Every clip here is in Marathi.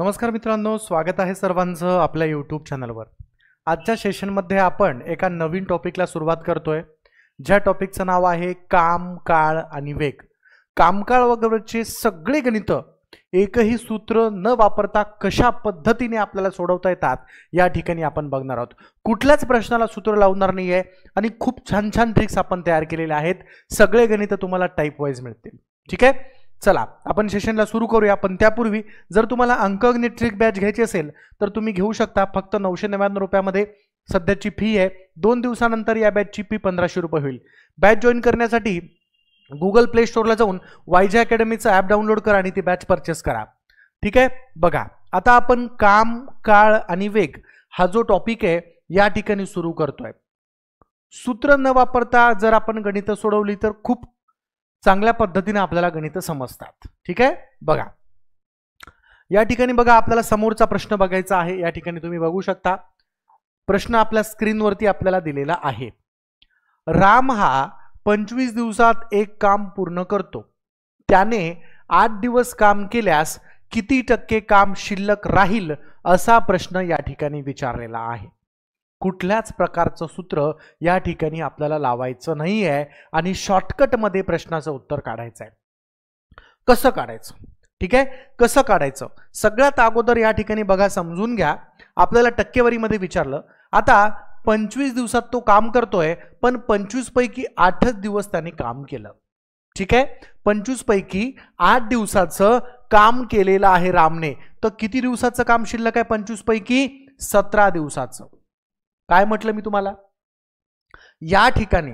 नमस्कार मित्रांनो स्वागत आहे सर्वांचं आपल्या यूट्यूब चॅनलवर आजच्या सेशनमध्ये आपण एका नवीन टॉपिकला सुरुवात करतोय ज्या टॉपिकचं नाव आहे काम काळ आणि वेग कामकाळ वगैरेचे सगळे गणित एकही सूत्र न वापरता कशा पद्धतीने आपल्याला सोडवता येतात या ठिकाणी आपण बघणार आहोत कुठल्याच प्रश्नाला सूत्र लावणार नाही आहे आणि खूप छान छान ट्रिक्स आपण तयार केलेले आहेत सगळे गणितं तुम्हाला टाईप वाईज मिळतील ठीक आहे चला आपण सेशनला सुरू करूया पण त्यापूर्वी जर तुम्हाला अंकअग्नि ट्रिक बॅच घ्यायची असेल तर तुम्ही घेऊ शकता फक्त नऊशे नव्याण्णव रुपयामध्ये सध्याची फी आहे दोन दिवसानंतर या बॅचची फी पंधराशे रुपये होईल बॅच जॉईन करण्यासाठी गुगल प्ले स्टोअरला जाऊन वायजे अकॅडमीचं ॲप डाउनलोड करा आणि ती बॅच परचेस करा ठीक आहे बघा आता आपण काम काळ आणि वेग हा जो टॉपिक आहे या ठिकाणी सुरू करतोय सूत्र न वापरता जर आपण गणितं सोडवली तर खूप चांगल्या पद्धतीने आपल्याला गणित समजतात ठीक आहे बघा या ठिकाणी बघा आपल्याला समोरचा प्रश्न बघायचा आहे या ठिकाणी तुम्ही बघू शकता प्रश्न आपल्या स्क्रीनवरती आपल्याला दिलेला आहे राम हा पंचवीस दिवसात एक काम पूर्ण करतो त्याने आठ दिवस काम केल्यास किती टक्के काम शिल्लक राहील असा प्रश्न या ठिकाणी विचारलेला आहे कुठल्याच प्रकारचं सूत्र या ठिकाणी आपल्याला लावायचं नाही आहे आणि शॉर्टकटमध्ये प्रश्नाचं उत्तर काढायचं आहे कसं काढायचं ठीक आहे कसं काढायचं सगळ्यात अगोदर या ठिकाणी बघा समजून घ्या आपल्याला टक्केवारीमध्ये विचारलं आता पंचवीस दिवसात तो काम करतोय पण पंचवीस पैकी आठच दिवस त्याने काम केलं ठीक आहे पंचवीस पैकी आठ दिवसाचं काम केलेलं आहे रामने तर किती दिवसाचं काम शिल्लक आहे पंचवीस पैकी सतरा दिवसाचं काय म्हटलं मी तुम्हाला या ठिकाणी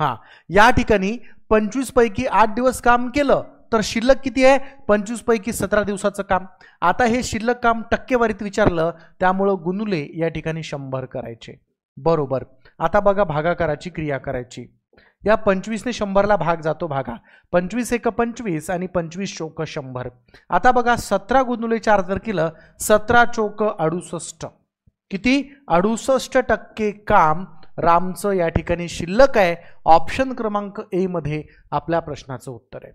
हां या ठिकाणी पंचवीसपैकी आठ दिवस काम केलं तर शिल्लक किती आहे पंचवीसपैकी सतरा दिवसाचं काम आता हे शिल्लक काम टक्केवारीत विचारलं त्यामुळं गुनुले या ठिकाणी शंभर करायचे बरोबर आता बघा भागाकाराची क्रिया करायची या पंचवीसने शंभरला भाग जातो भागा पंचवीस एक पंचवीस आणि पंचवीस चौक शंभर आता बघा सतरा गुनुले चार जर केलं सतरा चौक अडुसष्ट किती अडुसष्ट टक्के काम रामचं या ठिकाणी शिल्लक आहे ऑप्शन क्रमांक ए मध्ये आपल्या प्रश्नाचं उत्तर आहे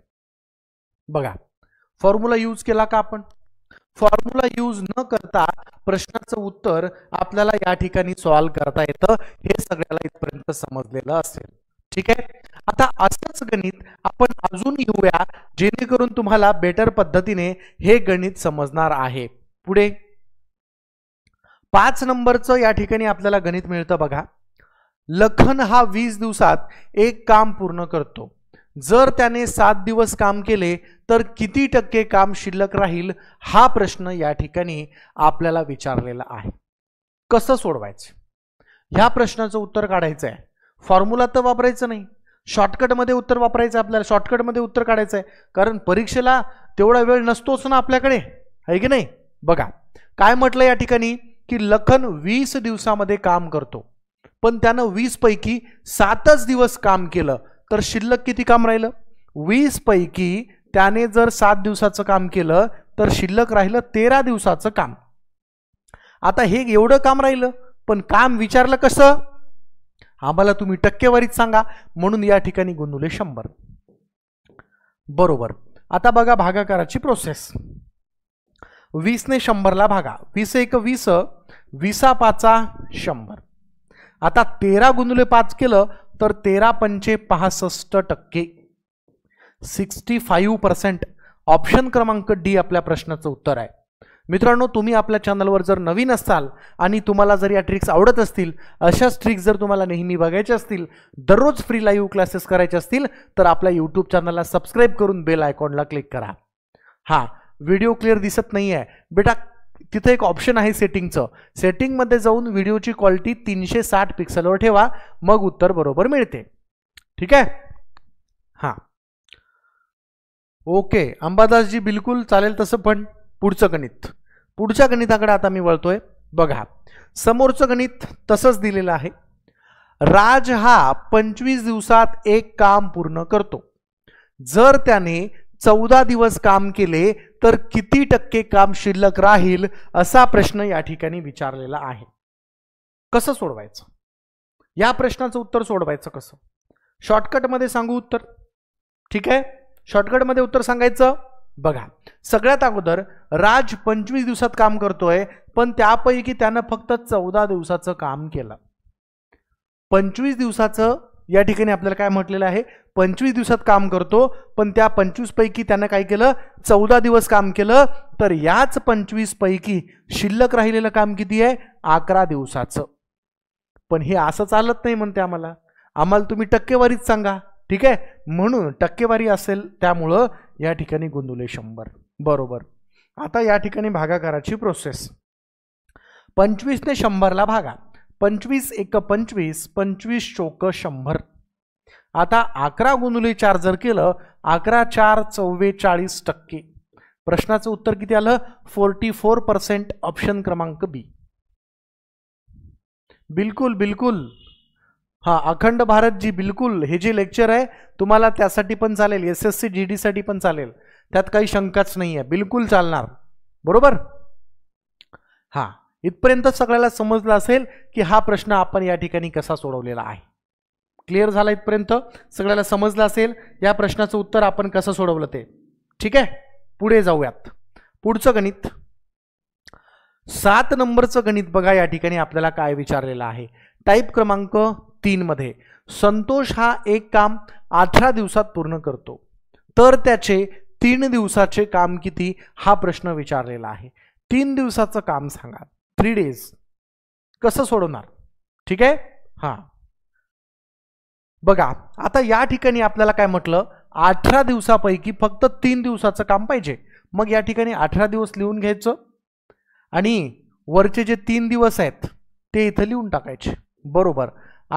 बघा फॉर्म्युला यूज केला का आपण फॉर्म्युला यूज न करता प्रश्नाचं उत्तर आपल्याला या ठिकाणी सॉल्व्ह करता येतं हे सगळ्याला इथपर्यंत समजलेलं असेल ठीक आहे आता असंच गणित आपण अजून घेऊया जेणेकरून तुम्हाला बेटर पद्धतीने हे गणित समजणार आहे पुढे पाच नंबरचं या ठिकाणी आपल्याला गणित मिळतं बघा लखन हा वीस दिवसात एक काम पूर्ण करतो जर त्याने सात दिवस काम केले तर किती टक्के काम शिल्लक राहील हा प्रश्न या ठिकाणी आपल्याला विचारलेला आहे कसं सोडवायचं ह्या प्रश्नाचं उत्तर काढायचं आहे फॉर्म्युला तर वापरायचं नाही शॉर्टकटमध्ये उत्तर वापरायचं आपल्याला शॉर्टकटमध्ये उत्तर काढायचं आहे कारण परीक्षेला तेवढा वेळ नसतोच ना आपल्याकडे आहे की नाही बघा काय म्हटलं या ठिकाणी की लखन वीस दिवसामध्ये काम करतो पण त्यानं वीस पैकी सातच दिवस काम केलं तर शिल्लक किती काम राहिलं वीस पैकी त्याने जर सात दिवसाचं काम केलं तर शिल्लक राहिलं तेरा दिवसाचं काम आता हे एवढं काम राहिलं पण काम विचारलं कसं आम्हाला तुम्ही टक्केवारीत सांगा म्हणून या ठिकाणी गुंतवले शंभर बरोबर आता बघा भागाकाराची प्रोसेस वीसने शंभरला भागा वीस एक वीस विसा पाचा शंभर आता तेरा गुणले पाच केलं तर तेरा पंचे पासष्ट टक्के सिक्स्टी फाईव्ह पर्सेंट ऑप्शन क्रमांक डी आपल्या प्रश्नाचं उत्तर आहे मित्रांनो तुम्ही आपल्या चॅनलवर जर नवीन असाल आणि तुम्हाला जर या ट्रिक्स आवडत असतील अशाच ट्रिक्स जर तुम्हाला नेहमी बघायच्या असतील दररोज फ्री लाईव्ह क्लासेस करायचे असतील तर आपल्या यूट्यूब चॅनलला सबस्क्राईब करून बेल आयकॉनला क्लिक करा हां व्हिडिओ क्लिअर दिसत नाही आहे बेटा तिथं एक ऑप्शन आहे सेटिंगचं सेटिंगमध्ये जाऊन व्हिडिओची क्वालिटी तीनशे साठ पिक्सलवर ठेवा मग उत्तर बरोबर मिळते ठीक आहे हां ओके अंबादासजी बिलकुल चालेल तसं पण पुढचं गणित पुढच्या गणिताकडे आता मी वळतोय बघा समोरचं गणित तसंच दिलेलं आहे राज हा पंचवीस दिवसात एक काम पूर्ण करतो जर त्याने चौदा दिवस काम केले तर किती टक्के काम शिल्लक राहील असा प्रश्न या ठिकाणी विचारलेला आहे कसं सोडवायचं या प्रश्नाचं उत्तर सोडवायचं कसं शॉर्टकटमध्ये सांगू उत्तर ठीक आहे शॉर्टकटमध्ये उत्तर सांगायचं बघा सगळ्यात अगोदर राज पंचवीस दिवसात काम करतोय पण त्यापैकी त्यानं फक्त चौदा दिवसाचं काम केलं पंचवीस दिवसाचं या ठिकाणी आपल्याला काय म्हटलेलं आहे पंचवीस दिवसात काम करतो पण त्या पंचवीसपैकी त्यानं काय केलं चौदा दिवस काम केलं तर याच पंचवीसपैकी शिल्लक राहिलेलं काम किती आहे अकरा दिवसाचं पण हे असं चालत नाही म्हणते आम्हाला आम्हाला तुम्ही टक्केवारीच सांगा ठीक आहे म्हणून टक्केवारी असेल त्यामुळं या ठिकाणी गोंधुले शंभर बरोबर आता या ठिकाणी भागाकाराची प्रोसेस पंचवीसने शंभरला भागा पंचवीस एक पंचवीस पंचवीस चोक शंभर आता अकरा गुणुले चार जर केलं अकरा चार चव्वेचाळीस टक्के प्रश्नाचं उत्तर किती आलं फोर्टी फोर पर्सेंट ऑप्शन क्रमांक बी बिलकुल बिलकुल हां अखंड भारत जी बिलकुल हे जे लेक्चर आहे तुम्हाला त्यासाठी पण चालेल एस एस सी जी डीसाठी पण चालेल त्यात काही शंकाच नाही आहे बिलकुल चालणार बरोबर हां इथपर्यंत सगळ्याला समजलं असेल की हा प्रश्न आपण या ठिकाणी कसा सोडवलेला आहे क्लिअर झाला इथपर्यंत सगळ्याला समजलं असेल या प्रश्नाचं उत्तर आपण कसं सोडवलं ते ठीक आहे पुढे जाऊयात पुढचं गणित सात नंबरचं गणित बघा या ठिकाणी आपल्याला काय विचारलेलं आहे टाईप क्रमांक तीनमध्ये संतोष हा एक काम अठरा दिवसात पूर्ण करतो तर त्याचे तीन दिवसाचे काम किती हा प्रश्न विचारलेला आहे तीन दिवसाचं काम सांगा थ्री डेज कसं सोडवणार ठीक आहे हां बघा आता या ठिकाणी आपल्याला काय म्हटलं अठरा दिवसापैकी फक्त तीन दिवसाचं काम पाहिजे मग या ठिकाणी अठरा दिवस लिहून घ्यायचं आणि वरचे जे तीन दिवस आहेत ते इथं लिहून टाकायचे बरोबर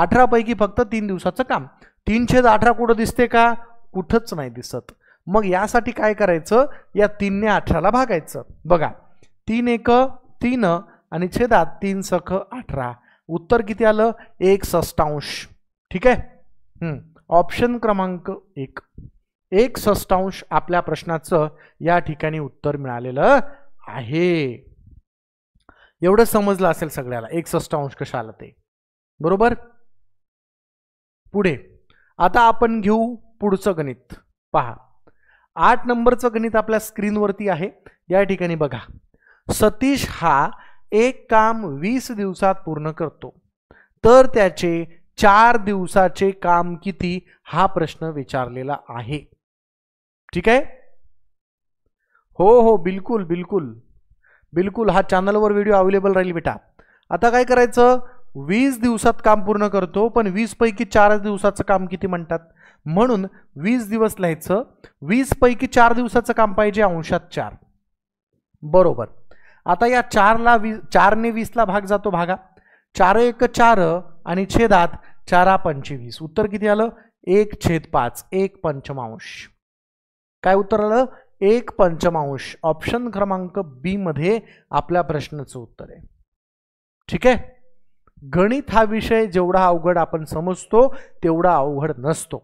अठरापैकी फक्त तीन दिवसाचं काम तीन छेद अठरा कुठं दिसते का कुठंच नाही दिसत मग यासाठी काय करायचं या तीनने अठराला भागायचं बघा तीन एक तीन आणि छेदात तीन सख अठरा उत्तर किती आलं एक ठीक आहे ऑप्शन क्रमांक एक एक सष्टांश आपल्या प्रश्नाचं या ठिकाणी उत्तर मिळालेलं आहे एवढं समजलं असेल सगळ्याला एक सष्टांश कशा आलं ते बरोबर पुढे आता आपण घेऊ पुढचं गणित पहा आठ नंबरचं गणित आपल्या स्क्रीनवरती आहे या ठिकाणी बघा सतीश हा एक काम वीस दिवसात पूर्ण करतो तर त्याचे चार दिवसाचे काम किती हा प्रश्न विचारलेला आहे ठीक आहे हो हो बिलकुल बिलकुल बिलकुल हा चॅनलवर व्हिडिओ अवेलेबल राहील बेटा आता काय करायचं वीस दिवसात काम पूर्ण करतो पण पैकी चार दिवसाचं काम किती म्हणतात म्हणून वीस दिवस लिहायचं वीस पैकी चार दिवसाचं काम पाहिजे अंशात चार बरोबर आता या चारला वी चारने वीसला भाग जातो भागा चार एक चार आणि छेदात चारा पंचवीस उत्तर किती आलं एक छेद पाच एक पंचमांश काय उत्तर आलं एक पंचमांश ऑप्शन क्रमांक बी मध्ये आपल्या प्रश्नाचं उत्तर आहे ठीक आहे गणित हा विषय जेवढा अवघड आपण समजतो तेवढा अवघड नसतो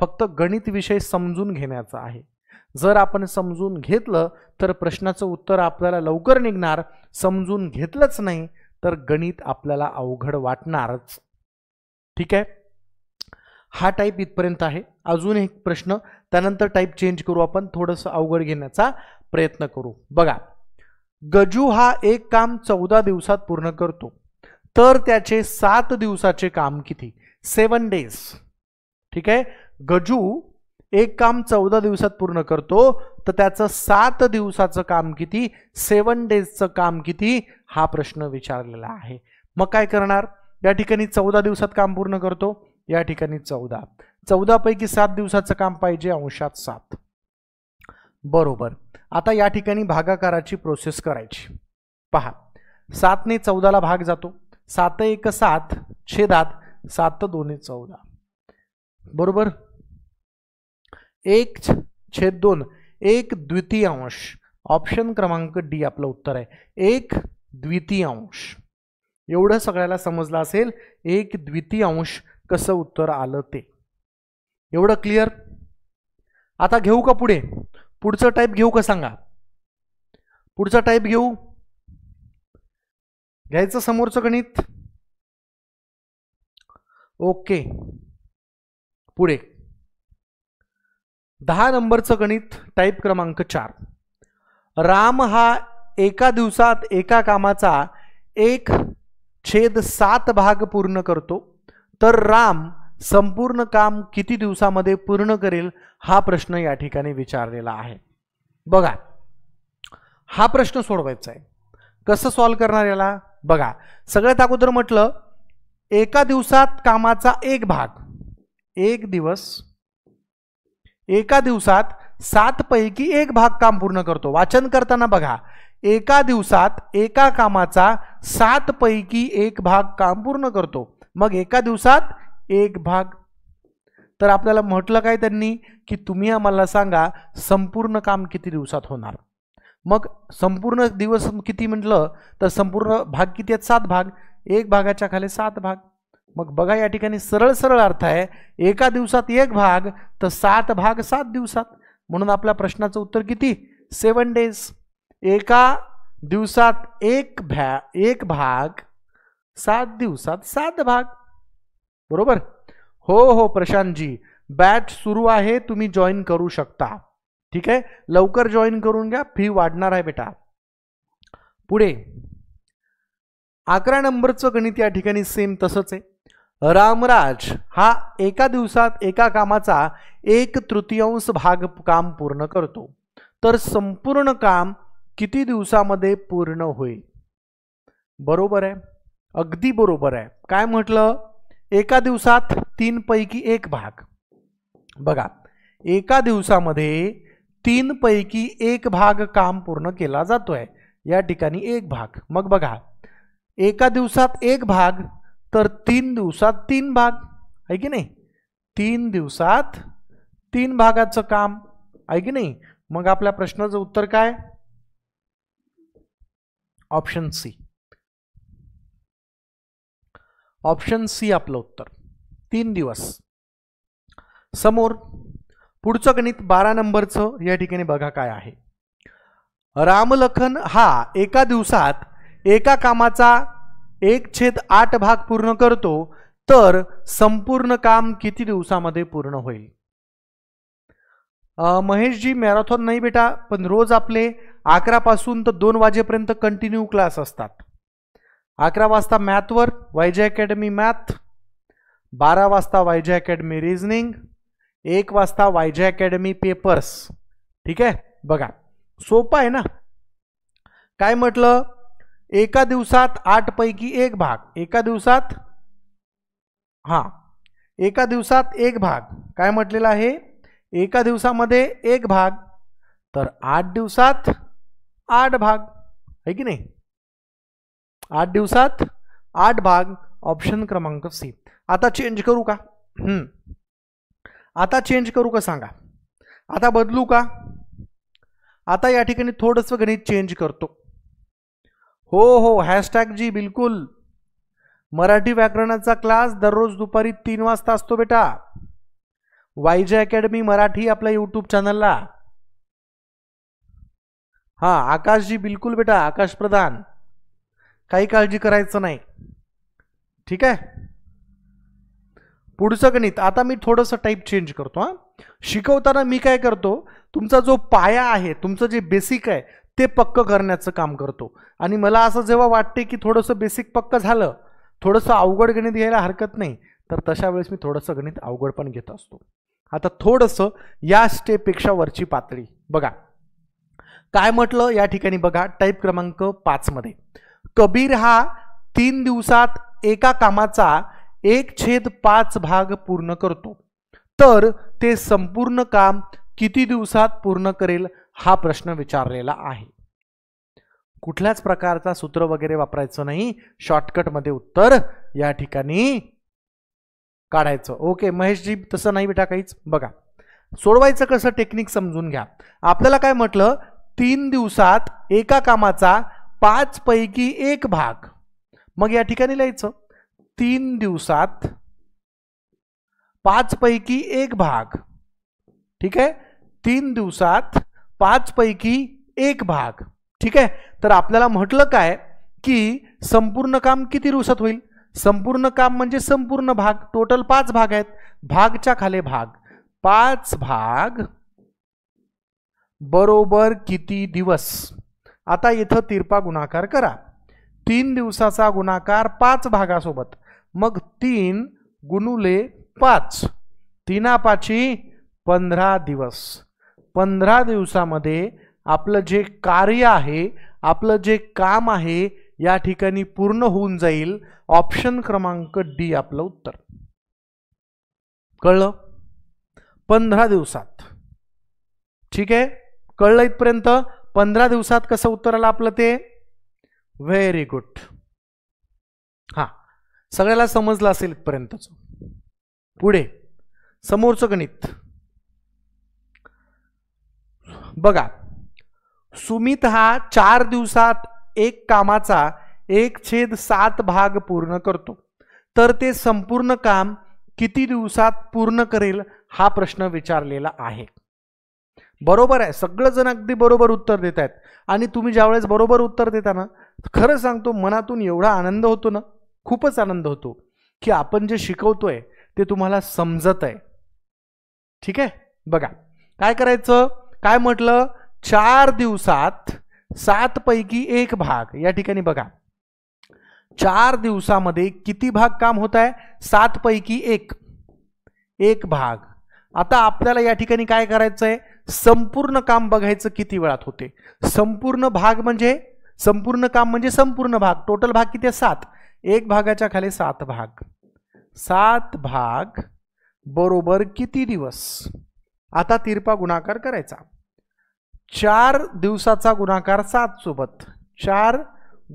फक्त गणित विषय समजून घेण्याचा आहे जर आपण समजून घेतलं तर प्रश्नाचं उत्तर आपल्याला लवकर निघणार समजून घेतलंच नाही तर गणित आपल्याला अवघड वाटणारच ठीक आहे हा टाईप इथपर्यंत आहे अजून एक प्रश्न त्यानंतर टाईप चेंज करू आपण थोडंसं अवघड घेण्याचा प्रयत्न करू बघा गजू हा एक काम चौदा दिवसात पूर्ण करतो तर त्याचे सात दिवसाचे काम किती सेवन डेज ठीक आहे गजू एक काम चौदा दिवसात पूर्ण करतो तर त्याचं सात दिवसाचं काम किती सेवन डेजचं काम किती हा प्रश्न विचारलेला आहे मग काय करणार या ठिकाणी चौदा दिवसात काम पूर्ण करतो या ठिकाणी चौदा चौदापैकी सात दिवसाचं काम पाहिजे अंशात सात बरोबर आता या ठिकाणी भागाकाराची प्रोसेस करायची पहा सातने चौदाला भाग जातो सात एक सात छेदात सात दोन्ही चौदा बरोबर एक छेद दोन एक द्वितीयांश ऑप्शन क्रमांक डी आपलं उत्तर आहे एक द्वितीयांश एवढं सगळ्याला समजलं असेल एक द्वितीयांश कसं उत्तर आलं ते एवढं क्लिअर आता घेऊ का पुढे पुढचं टाईप घेऊ का सांगा पुढचा टाईप घेऊ घ्यायचं समोरचं गणित ओके पुढे दहा नंबरचं गणित टाईप क्रमांक चार राम हा एका दिवसात एका कामाचा एक छेद सात भाग पूर्ण करतो तर राम संपूर्ण काम किती दिवसामध्ये पूर्ण करेल हा प्रश्न या ठिकाणी विचारलेला आहे बघा हा प्रश्न सोडवायचा आहे कसं सॉल्व्ह करणार याला बघा सगळ्यात अगोदर म्हटलं एका दिवसात कामाचा एक भाग एक दिवस एका दिवसात पैकी एक भाग काम पूर्ण करतो वाचन करताना बघा एका दिवसात एका कामाचा पैकी एक भाग काम पूर्ण करतो मग एका दिवसात एक भाग तर आपल्याला म्हटलं काय त्यांनी की तुम्ही आम्हाला सांगा संपूर्ण काम किती दिवसात होणार मग संपूर्ण दिवस किती म्हटलं तर संपूर्ण भाग किती आहेत सात भाग एक भागाच्या खाली सात भाग मग बघा या ठिकाणी सरळ सरळ अर्थ आहे एका दिवसात एक भाग तर सात भाग सात दिवसात म्हणून आपल्या प्रश्नाचं उत्तर किती सेवन डेज एका दिवसात एक भ्या एक भाग सात दिवसात सात भाग बरोबर हो हो प्रशांतजी बॅच सुरू आहे तुम्ही जॉईन करू शकता ठीक आहे लवकर जॉईन करून घ्या फी वाढणार आहे बेटा पुढे अकरा नंबरचं गणित या ठिकाणी सेम तसंच आहे रामराज हा एका दिवसात एका कामाचा एक तृतीयांश भाग काम पूर्ण करतो तर संपूर्ण काम किती दिवसामध्ये पूर्ण होईल बरोबर आहे अगदी बरोबर आहे काय म्हटलं एका दिवसात तीनपैकी एक भाग बघा एका दिवसामध्ये तीनपैकी एक भाग काम पूर्ण केला जातोय या ठिकाणी एक भाग मग बघा एका दिवसात एक भाग तर तीन दिवसात तीन भाग आहे की नाही तीन दिवसात तीन भागाचं काम आहे की नाही मग आपल्या प्रश्नाचं उत्तर काय ऑप्शन सी ऑप्शन सी आपलं उत्तर तीन दिवस समोर पुढचं गणित बारा नंबरचं या ठिकाणी बघा काय आहे रामलखन हा एका दिवसात एका कामाचा एक छेद आठ भाग पूर्ण करतो तर संपूर्ण काम किती दिवसामध्ये पूर्ण होईल महेशजी मॅरेथॉन नाही बेटा पण रोज आपले अकरापासून तर दोन वाजेपर्यंत कंटिन्यू क्लास असतात अकरा वाजता मॅथवर वायजे अकॅडमी मॅथ बारा वाजता वायजे अकॅडमी रिजनिंग एक वाजता वायजे अकॅडमी पेपर्स ठीक आहे बघा सोपं आहे ना काय म्हटलं एका दिवसात पैकी एक भाग एका दिवसात हां एका दिवसात एक भाग काय म्हटलेलं आहे एका दिवसामध्ये एक भाग तर आठ दिवसात आठ भाग आहे की नाही आठ दिवसात आठ भाग ऑप्शन क्रमांक सी आता चेंज करू का आता चेंज करू का सांगा आता बदलू का आता या ठिकाणी थोडंसं गणित चेंज करतो हो हो हॅशटॅग जी बिलकुल मराठी व्याकरणाचा क्लास दररोज दुपारी तीन वाजता असतो बेटा वायजे अकॅडमी मराठी आपल्या यूट्यूब चॅनलला हां आकाशजी बिलकुल बेटा आकाश प्रधान काही काळजी करायचं नाही ठीक आहे पुढचं गणित आता मी थोडंसं टाईप चेंज करतो हां शिकवताना मी काय करतो तुमचा जो पाया आहे तुमचं जे बेसिक आहे ते पक्क करण्याचं काम करतो आणि मला असं जेव्हा वाटते की थोडंसं बेसिक पक्क झालं थोडंसं अवघड गणित घ्यायला हरकत नाही तर तशा वेळेस मी थोडंसं गणित अवघड पण घेत असतो आता थोडंसं या स्टेपपेक्षा वरची पातळी बघा काय म्हटलं या ठिकाणी बघा टाईप क्रमांक पाचमध्ये कबीर हा तीन दिवसात एका कामाचा एक छेद पाच भाग पूर्ण करतो तर ते संपूर्ण काम किती दिवसात पूर्ण करेल हा प्रश्न विचारलेला आहे कुठल्याच प्रकारचा सूत्र वगैरे वापरायचं नाही शॉर्टकटमध्ये उत्तर या ठिकाणी काढायचं ओके महेशजी तसं नाही बेटा काहीच बघा सोडवायचं कसं टेक्निक समजून घ्या आपल्याला काय म्हटलं तीन दिवसात एका कामाचा पाच पैकी एक भाग मग या ठिकाणी लिहायचं तीन दिवसात पाच पैकी एक भाग ठीक आहे तीन दिवसात पाचपैकी एक भाग ठीक आहे तर आपल्याला म्हटलं काय की संपूर्ण काम किती दिवसात होईल संपूर्ण काम म्हणजे संपूर्ण भाग टोटल पाच भाग आहेत भागच्या खाली भाग पाच भाग बरोबर किती दिवस आता इथं तिरपा गुणाकार करा तीन दिवसाचा गुणाकार पाच भागासोबत मग तीन गुणुले पाच तीना पाची पंधरा दिवस पंधरा दिवसामध्ये आपलं जे कार्य आहे आपलं जे काम आहे या ठिकाणी पूर्ण होऊन जाईल ऑप्शन क्रमांक डी आपलं उत्तर कळलं पंधरा दिवसात ठीक आहे कळलं इथपर्यंत पंधरा दिवसात कसं उत्तर आलं आपलं ते व्हेरी गुड हां सगळ्याला समजलं असेल इथपर्यंतच पुढे समोरचं गणित बघा सुमित हा चार दिवसात एक कामाचा एक छेद सात भाग पूर्ण करतो तर ते संपूर्ण काम किती दिवसात पूर्ण करेल हा प्रश्न विचारलेला आहे बरोबर आहे सगळंजण अगदी बरोबर उत्तर देत आहेत आणि तुम्ही ज्यावेळेस बरोबर उत्तर देता ना खरं सांगतो मनातून एवढा आनंद होतो ना खूपच आनंद होतो की आपण जे शिकवतोय ते तुम्हाला समजत आहे ठीक आहे बघा काय करायचं काय म्हटलं चार दिवसात पैकी एक भाग या ठिकाणी बघा चार दिवसामध्ये किती भाग काम होत आहे पैकी एक एक भाग आता आपल्याला या ठिकाणी काय करायचं आहे संपूर्ण काम बघायचं किती वेळात होते संपूर्ण भाग म्हणजे संपूर्ण काम म्हणजे संपूर्ण भाग टोटल भाग किती आहे सात एक भागाच्या खाली सात भाग सात भाग बरोबर किती दिवस आता तिरपा गुणाकार करायचा चार दिवसाचा गुणाकार सात सोबत चार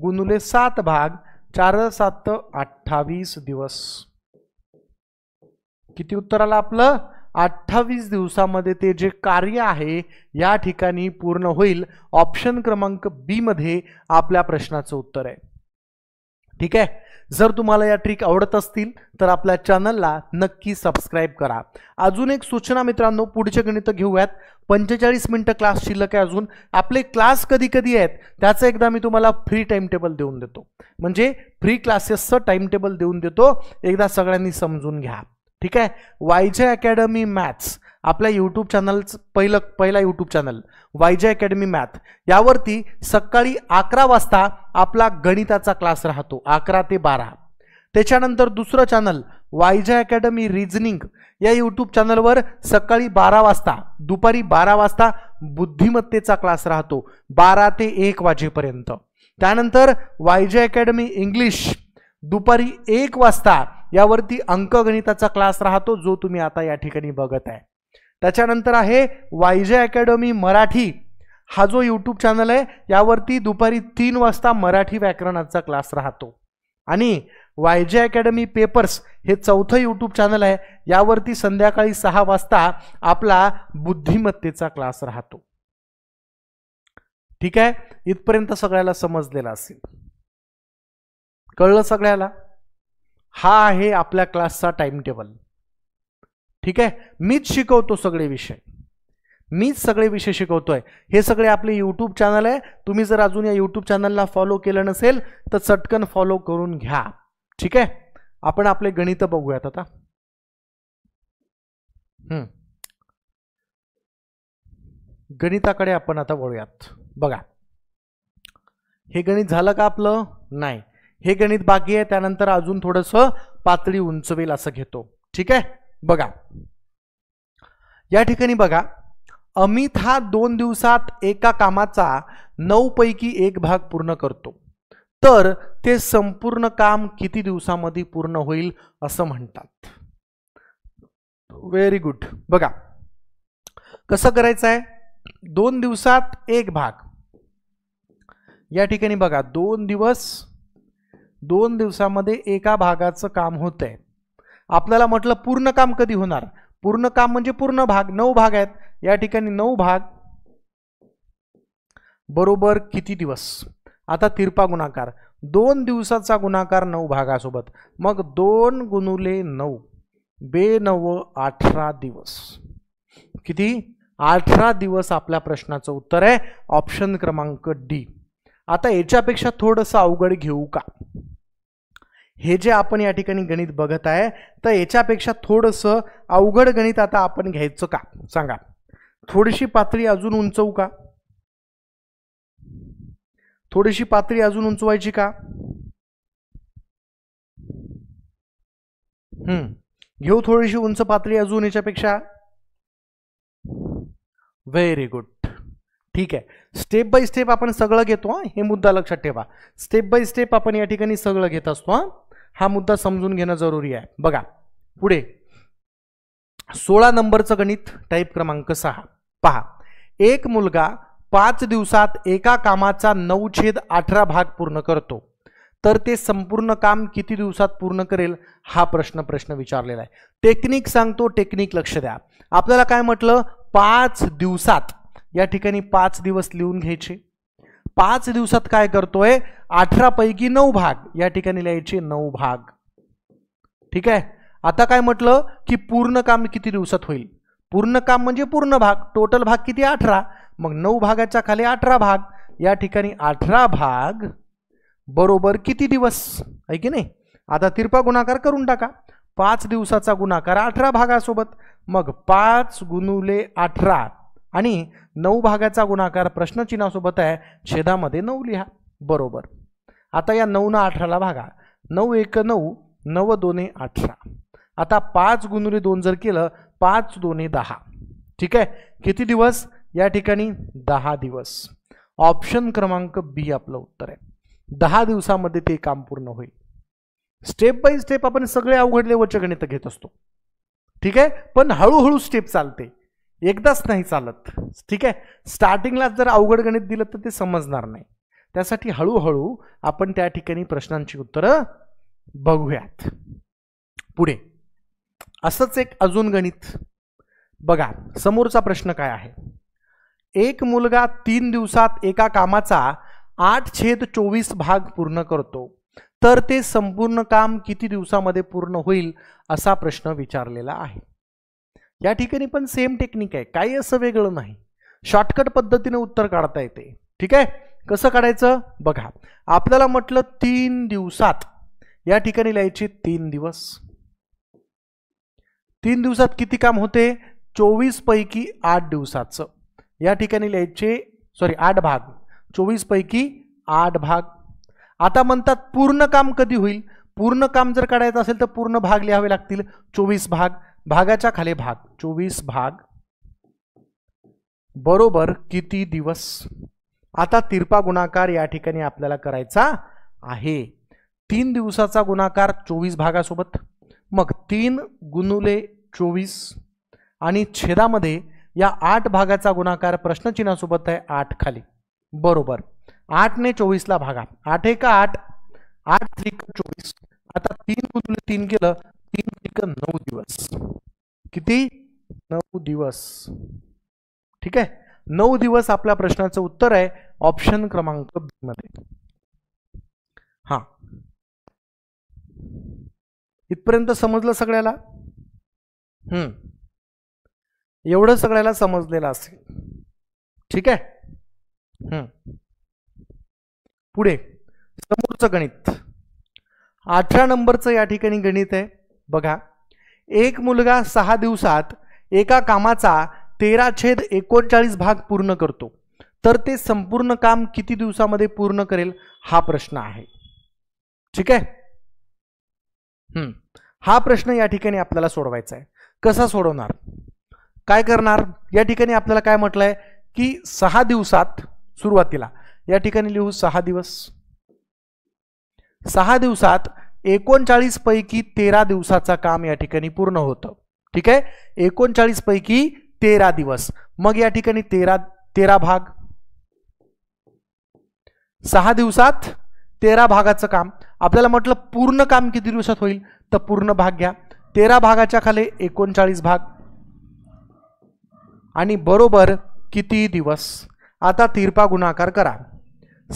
गुणुले सात भाग चार सात अठ्ठावीस दिवस किती उत्तर आलं आपलं अठ्ठावीस दिवसामध्ये ते जे कार्य आहे या ठिकाणी पूर्ण होईल ऑप्शन क्रमांक बी मध्ये आपल्या प्रश्नाचं उत्तर आहे ठीक आहे जर तुम्हाला या ट्रिक आवडत असतील तर आपल्या चॅनलला नक्की सबस्क्राईब करा अजून एक सूचना मित्रांनो पुढचे गणितं घेऊयात पंचेचाळीस मिनटं क्लास शिल्लक आहे अजून आपले क्लास कधी कधी आहेत त्याचं एकदा मी तुम्हाला फ्री टाईम टेबल देऊन देतो म्हणजे फ्री क्लासेसचं टाईम टेबल देऊन देतो एकदा सगळ्यांनी समजून घ्या ठीक आहे वायजे अकॅडमी मॅथ्स आपल्या यूट्यूब चॅनलचं पहिलं पहिला YouTube channel YJ Academy math यावरती सकाळी अकरा वाजता आपला गणिताचा क्लास राहतो अकरा ते बारा त्याच्यानंतर दुसरं चॅनल वायजे अकॅडमी रिझनिंग या यूट्यूब चॅनलवर सकाळी बारा वाजता दुपारी बारा वाजता बुद्धिमत्तेचा क्लास राहतो बारा ते एक वाजेपर्यंत त्यानंतर वायजे अकॅडमी इंग्लिश दुपारी एक वाजता यावरती अंकगणिताचा क्लास राहतो जो तुम्ही आता या ठिकाणी बघत आहे त्याच्यानंतर आहे वायजे अकॅडमी मराठी हा जो यूट्यूब चॅनल आहे यावरती दुपारी तीन वाजता मराठी व्याकरणाचा क्लास राहतो आणि वायजे अकॅडमी पेपर्स हे चौथं यूट्यूब चॅनल आहे यावरती संध्याकाळी सहा वाजता आपला बुद्धिमत्तेचा क्लास राहतो ठीक आहे इथपर्यंत सगळ्याला समजलेलं असेल कळलं सगळ्याला हा आहे आपल्या क्लासचा टाइम टेबल ठीक आहे मीच शिकवतो सगळे विषय मीच सगळे विषय शिकवतोय हे सगळे आपले यूट्यूब चॅनल आहे तुम्ही जर अजून या यूट्यूब चॅनलला फॉलो केलं नसेल तर चटकन फॉलो करून घ्या ठीक आहे आपण आपले गणित बघूयात आता गणिताकडे आपण आता वळूयात बघा हे गणित झालं का आपलं नाही हे गणित बाकी आहे त्यानंतर अजून थोडंसं पातळी उंचवेल असं घेतो ठीक आहे बघा या ठिकाणी बघा अमित हा दोन दिवसात एका कामाचा नऊ पैकी एक भाग पूर्ण करतो तर ते संपूर्ण काम किती दिवसामध्ये पूर्ण होईल असं म्हणतात व्हेरी गुड बघा कसं करायचं आहे दोन दिवसात एक भाग या ठिकाणी बघा दोन दिवस दोन दिवसामध्ये एका भागाचं काम होतंय आपल्याला म्हटलं पूर्ण काम कधी होणार पूर्ण काम म्हणजे पूर्ण भाग नऊ भाग आहेत या ठिकाणी नऊ भाग बरोबर किती दिवस आता तिरपा गुणाकार दोन दिवसाचा गुणाकार नऊ भागासोबत मग दोन गुणुले नऊ बेनव अठरा दिवस किती अठरा दिवस आपल्या प्रश्नाचं उत्तर आहे ऑप्शन क्रमांक डी आता याच्यापेक्षा थोडंसं अवघड घेऊ का हे जे आपण या ठिकाणी गणित बघत आहे तर याच्यापेक्षा थोडंसं अवघड गणित आता आपण घ्यायचं का सांगा थोडीशी पातळी अजून उंचवू का थोडीशी पातळी अजून उंचवायची का हम्म घेऊ थोडीशी उंच पातळी अजून याच्यापेक्षा व्हेरी गुड ठीक आहे स्टेप बाय स्टेप आपण सगळं घेतो हे मुद्दा लक्षात ठेवा स्टेप बाय स्टेप आपण या ठिकाणी सगळं घेत असतो हा मुद्दा समजून घेणं जरुरी आहे बघा पुढे सोळा नंबरचं गणित टाईप क्रमांक सहा पहा एक मुलगा पाच दिवसात एका कामाचा नऊ छेद अठरा भाग पूर्ण करतो तर ते संपूर्ण काम किती दिवसात पूर्ण करेल हा प्रश्न प्रश्न विचारलेला आहे टेक्निक सांगतो टेक्निक लक्ष द्या आपल्याला काय म्हटलं पाच दिवसात या ठिकाणी पाच दिवस लिहून घ्यायचे पाच दिवसात काय करतोय अठरा पैकी नऊ भाग या ठिकाणी लिहायचे नऊ भाग ठीक आहे आता काय म्हटलं की पूर्ण काम किती दिवसात होईल पूर्ण काम म्हणजे पूर्ण भाग टोटल भाग किती अठरा मग नऊ भागाच्या खाली अठरा भाग या ठिकाणी अठरा भाग बरोबर किती दिवस आहे की नाही आता तिरपा गुणाकार करून टाका पाच दिवसाचा गुणाकार अठरा भागासोबत मग पाच गुणुले अठरा आणि नऊ भागाचा गुणाकार प्रश्नचिन्हासोबत आहे छेदामध्ये नऊ लिहा बरोबर आता या नऊ ना अठराला भागा नऊ एक नऊ नऊ दोने अठरा आता पाच गुणुले दोन जर केलं पाच दोने दहा ठीक आहे किती दिवस या ठिकाणी दहा दिवस ऑप्शन क्रमांक बी आपलं उत्तर आहे दहा दिवसामध्ये ते काम पूर्ण होईल स्टेप बाय स्टेप आपण सगळे अवघडले वचगणित घेत असतो ठीक आहे पण हळूहळू स्टेप चालते एकदाच नाही चालत ठीक आहे स्टार्टिंगला जर अवघड गणित दिलं तर ते समजणार नाही त्यासाठी हळूहळू आपण त्या ठिकाणी प्रश्नांची उत्तरं बघूयात पुढे असंच एक अजून गणित बघा समोरचा प्रश्न काय आहे एक मुलगा तीन दिवसात एका कामाचा आठ छेद चोवीस भाग पूर्ण करतो तर ते संपूर्ण काम किती दिवसामध्ये पूर्ण होईल असा प्रश्न विचारलेला आहे या ठिकाणी पण सेम टेक्निक आहे काही असं वेगळं नाही शॉर्टकट पद्धतीने उत्तर काढता येते ठीक आहे कसं काढायचं बघा आपल्याला म्हटलं तीन दिवसात या ठिकाणी लिहायचे तीन दिवस तीन दिवसात किती काम होते चोवीस पैकी आठ दिवसाचं या ठिकाणी लिहायचे सॉरी आठ भाग चोवीस पैकी आठ भाग आता म्हणतात पूर्ण काम कधी होईल पूर्ण काम जर काढायचं असेल तर पूर्ण भाग लिहावे लागतील चोवीस भाग भागाच्या खाली भाग चोवीस भाग बरोबर किती दिवस आता तिरपा गुणाकार या ठिकाणी आपल्याला करायचा आहे तीन दिवसाचा गुणाकार चोवीस भागासोबत मग तीन गुणुले चोवीस आणि छेदामध्ये या आठ भागाचा गुणाकार प्रश्नचिन्हासोबत आहे आठ खाली बरोबर आठ ने चोवीसला भागा आठ एका आठ आठ त्रिक चोवीस आता तीन तीन केलं तीन नऊ दिवस किती नऊ दिवस ठीक आहे नऊ दिवस आपल्या प्रश्नाचं उत्तर आहे ऑप्शन क्रमांक बी मध्ये हा इथपर्यंत समजलं सगळ्याला हम्म एवढं सगळ्याला समजलेलं असेल ठीक आहे पुढे समोरचं गणित अठरा नंबरचं या ठिकाणी गणित आहे बघा एक मुलगा सहा दिवसात एका कामाचा तेरा छेद एकोणचाळीस भाग पूर्ण करतो तर ते संपूर्ण काम किती दिवसामध्ये पूर्ण करेल हा प्रश्न आहे ठीक आहे हा प्रश्न या ठिकाणी आपल्याला सोडवायचा आहे कसा सोडवणार काय करणार या ठिकाणी आपल्याला काय म्हटलंय की सहा दिवसात सुरुवातीला या ठिकाणी लिहू सहा दिवस सहा दिवसात एकोणचाळीसपैकी तेरा दिवसाचं काम या ठिकाणी पूर्ण होतं ठीक आहे एकोणचाळीसपैकी तेरा दिवस मग या ठिकाणी तेरा तेरा भाग सहा दिवसात तेरा भागाचं काम आपल्याला म्हटलं पूर्ण काम किती दिवसात होईल तर पूर्ण भाग घ्या तेरा भागाच्या खाली एकोणचाळीस भाग आणि बरोबर किती दिवस आता तिरपा गुणाकार करा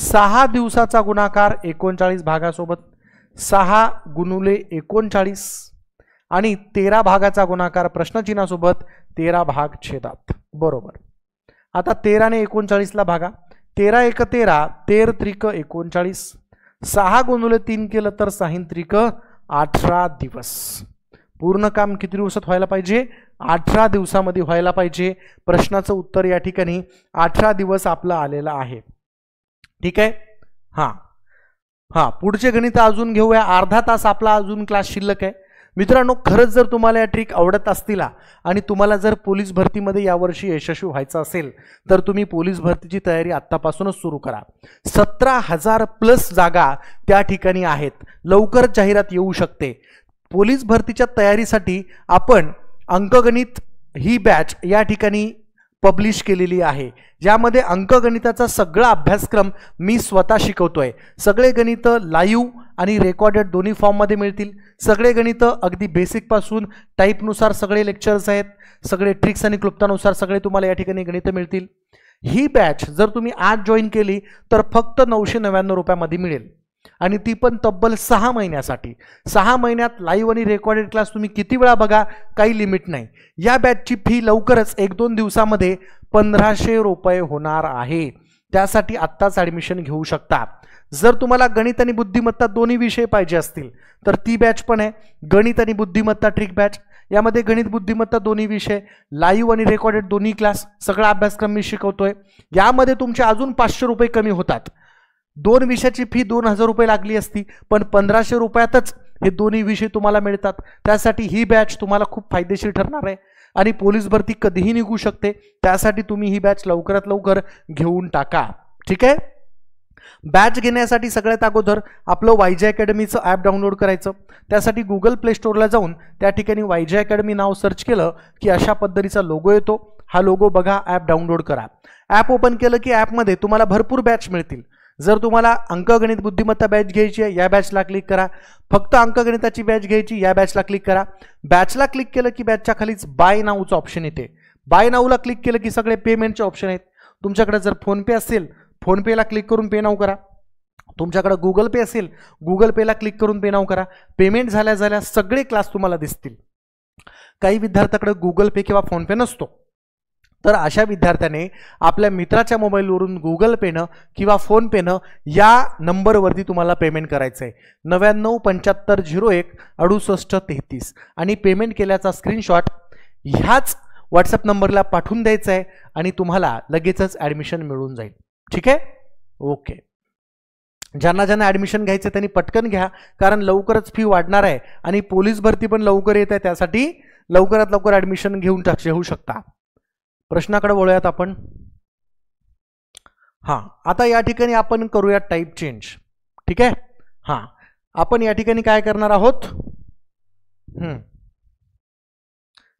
सहा दिवसाचा गुणाकार एकोणचाळीस भागासोबत सहा गुणुले एकोणचाळीस आणि तेरा भागाचा गुणाकार प्रश्नचिन्हासोबत तेरा भाग छेदात बरोबर आता तेराने एकोणचाळीसला भागा तेरा एक तेरा तेर त्रिक एकोणचाळीस सहा गुणुले तीन केलं तर साहीन त्रिक अठरा दिवस पूर्ण काम किती दिवसात व्हायला पाहिजे अठरा दिवसामध्ये व्हायला पाहिजे प्रश्नाचं उत्तर या ठिकाणी अठरा दिवस आपलं आलेलं आहे ठीक आहे हां हां पुढचे गणित अजून घेऊया अर्धा तास आपला अजून क्लास शिल्लक आहे मित्रांनो खरंच जर तुम्हाला या ट्रिक आवडत असतील आणि तुम्हाला जर पोलीस भरतीमध्ये यावर्षी यशस्वी व्हायचं असेल तर तुम्ही पोलीस भरतीची तयारी आत्तापासूनच सुरू करा सतरा हजार प्लस जागा त्या ठिकाणी आहेत लवकर जाहिरात येऊ शकते पोलीस भरतीच्या तयारीसाठी आपण अंकगणित ही बॅच या ठिकाणी पब्लिश केलेली आहे ज्यामध्ये अंकगणिताचा सगळा अभ्यासक्रम मी स्वतः शिकवतो आहे सगळे गणितं लाईव्ह आणि रेकॉर्डेड दोन्ही फॉर्ममध्ये मिळतील सगळे गणितं अगदी बेसिकपासून टाईपनुसार सगळे लेक्चर्स आहेत सगळे ट्रिक्स आणि क्लुप्तानुसार सगळे तुम्हाला या ठिकाणी गणितं मिळतील ही बॅच जर तुम्ही आज जॉईन केली तर फक्त नऊशे नव्याण्णव रुपयामध्ये मिळेल आणि ती पण तब्बल सहा महिन्यासाठी सहा महिन्यात लाईव्ह आणि रेकॉर्डेड क्लास तुम्ही किती वेळा बघा काही लिमिट नाही या बॅचची फी लवकरच एक दोन दिवसामध्ये पंधराशे रुपये होणार आहे त्यासाठी आत्ताच ॲडमिशन घेऊ शकता जर तुम्हाला गणित आणि बुद्धिमत्ता दोन्ही विषय पाहिजे असतील तर ती बॅच पण आहे गणित आणि बुद्धिमत्ता ट्रिक बॅच यामध्ये गणित बुद्धिमत्ता दोन्ही विषय लाईव्ह आणि रेकॉर्डेड दोन्ही क्लास सगळा अभ्यासक्रम मी शिकवतोय यामध्ये तुमचे अजून पाचशे रुपये कमी होतात दोन विषयाची फी दोन हजार रुपये लागली असती पण पंधराशे रुपयातच हे दोन्ही विषय तुम्हाला मिळतात त्यासाठी ही बॅच तुम्हाला खूप फायदेशीर ठरणार आहे आणि पोलीस भरती कधीही निघू शकते त्यासाठी तुम्ही ही बॅच लवकरात लवकर घेऊन टाका ठीक आहे बॅच घेण्यासाठी सगळ्यात अगोदर आपलं वायजे अकॅडमीचं ॲप डाउनलोड करायचं त्यासाठी गुगल प्ले स्टोअरला जाऊन त्या ठिकाणी वायजे अकॅडमी नाव सर्च केलं की अशा पद्धतीचा लोगो येतो हा लोगो बघा ॲप डाउनलोड करा ॲप ओपन केलं की ॲपमध्ये तुम्हाला भरपूर बॅच मिळतील जर तुम्हाला अंकगणित बुद्धिमत्ता बॅच घ्यायची आहे या बॅचला क्लिक करा फक्त अंकगणिताची बॅच घ्यायची या बॅचला क्लिक करा बॅचला क्लिक केलं की बॅचच्या खालीच बाय नाऊचं ऑप्शन येते बाय नाऊला क्लिक केलं की सगळे पेमेंटचे ऑप्शन आहेत तुमच्याकडे जर फोनपे असेल फोनपेला क्लिक करून पे नाऊ करा तुमच्याकडे गुगल पे असेल गुगल पेला क्लिक करून पे नाऊ करा पेमेंट झाल्या झाल्या सगळे क्लास तुम्हाला दिसतील काही विद्यार्थ्याकडे गुगल पे किंवा फोनपे नसतो तर अशा विद्यार्थ्याने आपल्या मित्राच्या मोबाईलवरून गुगल पेनं किंवा फोनपेनं या नंबरवरती तुम्हाला पेमेंट करायचं आहे नव्याण्णव पंच्याहत्तर झिरो एक अडुसष्ट तेहतीस आणि पेमेंट केल्याचा स्क्रीनशॉट ह्याच व्हॉट्सअप नंबरला पाठवून द्यायचा आहे आणि तुम्हाला लगेचच ॲडमिशन मिळून जाईल ठीक आहे ओके ज्यांना ज्यांना ॲडमिशन घ्यायचं त्यांनी पटकन घ्या कारण लवकरच फी वाढणार आहे आणि पोलीस भरती पण लवकर येत आहे त्यासाठी लवकरात लवकर ॲडमिशन घेऊन टाक होऊ शकता प्रश्नाकडे वळूयात आपण हां आता या ठिकाणी आपण करूया टाईप चेंज ठीक आहे हां आपण या ठिकाणी काय करणार आहोत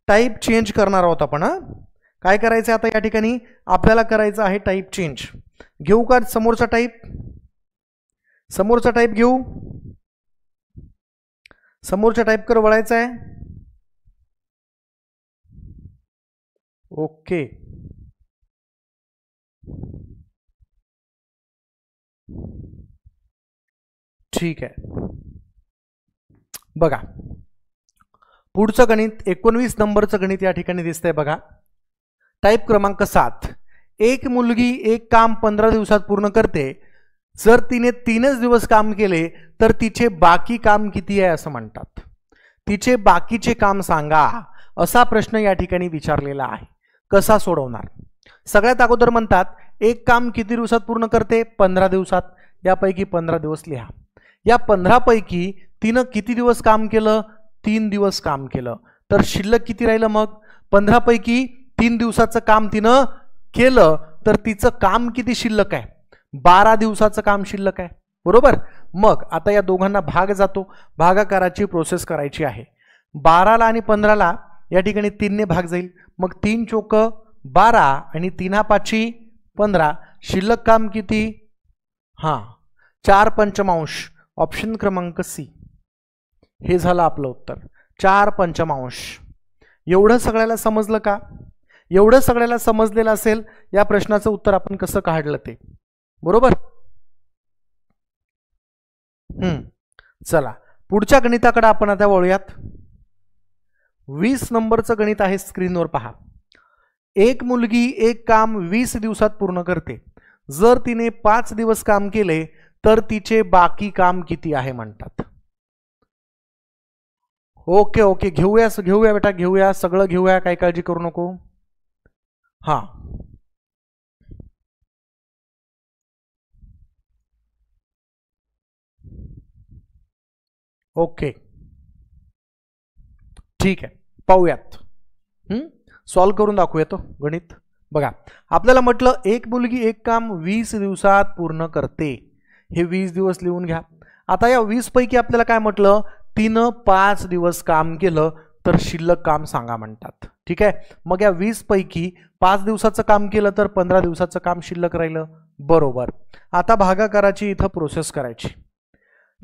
टाईप चेंज करणार आहोत आपण काय करायचं आता या ठिकाणी आपल्याला करायचं आहे टाईप चेंज घेऊ का समोरचा टाईप समोरचा टाईप घेऊ समोरचा टाईप कर वळायचं आहे ओके ठीक आहे बघा पुढचं गणित एकोणवीस नंबरचं गणित या ठिकाणी दिसतंय बघा टाईप क्रमांक सात एक मुलगी एक काम पंधरा दिवसात पूर्ण करते जर तिने तीनच दिवस काम केले तर तिचे बाकी काम किती आहे असं म्हणतात तिचे बाकीचे काम सांगा असा प्रश्न या ठिकाणी विचारलेला आहे कसा सोडवणार सगळ्यात अगोदर म्हणतात एक काम किती दिवसात पूर्ण करते पंधरा दिवसात यापैकी पंधरा दिवस लिहा या पंधरापैकी तिनं किती दिवस काम केलं तीन दिवस काम केलं तर शिल्लक किती राहिलं मग पंधरापैकी तीन दिवसाचं काम तिनं केलं तर तिचं काम किती शिल्लक आहे बारा दिवसाचं काम शिल्लक आहे बरोबर मग आता या दोघांना भाग जातो भागाकाराची प्रोसेस करायची आहे बाराला आणि पंधराला या ठिकाणी तीनने भाग जाईल मग तीन चोक बारा आणि तिन्हा हा पंधरा शिल्लक काम किती हां चार पंचमांश ऑप्शन क्रमांक सी हे झालं आपलं उत्तर चार पंचमांश एवढं सगळ्याला समजलं का एवढं सगळ्याला समजलेलं असेल या प्रश्नाचं उत्तर आपण कसं काढलं ते बरोबर चला पुढच्या गणिताकडे आपण आता वळूयात वीस नंबरचं गणित आहे स्क्रीनवर पहा एक मुलगी एक काम वीस दिवसात पूर्ण करते जर तिने पाच दिवस काम केले तर तिचे बाकी काम किती आहे म्हणतात ओके ओके घेऊया घेऊया बेटा घेऊया सगळं घेऊया काय काळजी करू नको हा ओके ठीक आहे पाहूयात सॉल्व करून दाखवूया तो हो, गणित बघा आपल्याला म्हटलं एक मुलगी एक काम वीस दिवसात पूर्ण करते हे वीस दिवस लिहून घ्या आता या पैकी आपल्याला काय म्हटलं तिनं पाच दिवस काम केलं तर शिल्लक काम सांगा म्हणतात ठीक आहे मग या पैकी पाच दिवसाचं काम केलं तर पंधरा दिवसाचं काम शिल्लक राहिलं बरोबर आता भागाकाराची इथं प्रोसेस करायची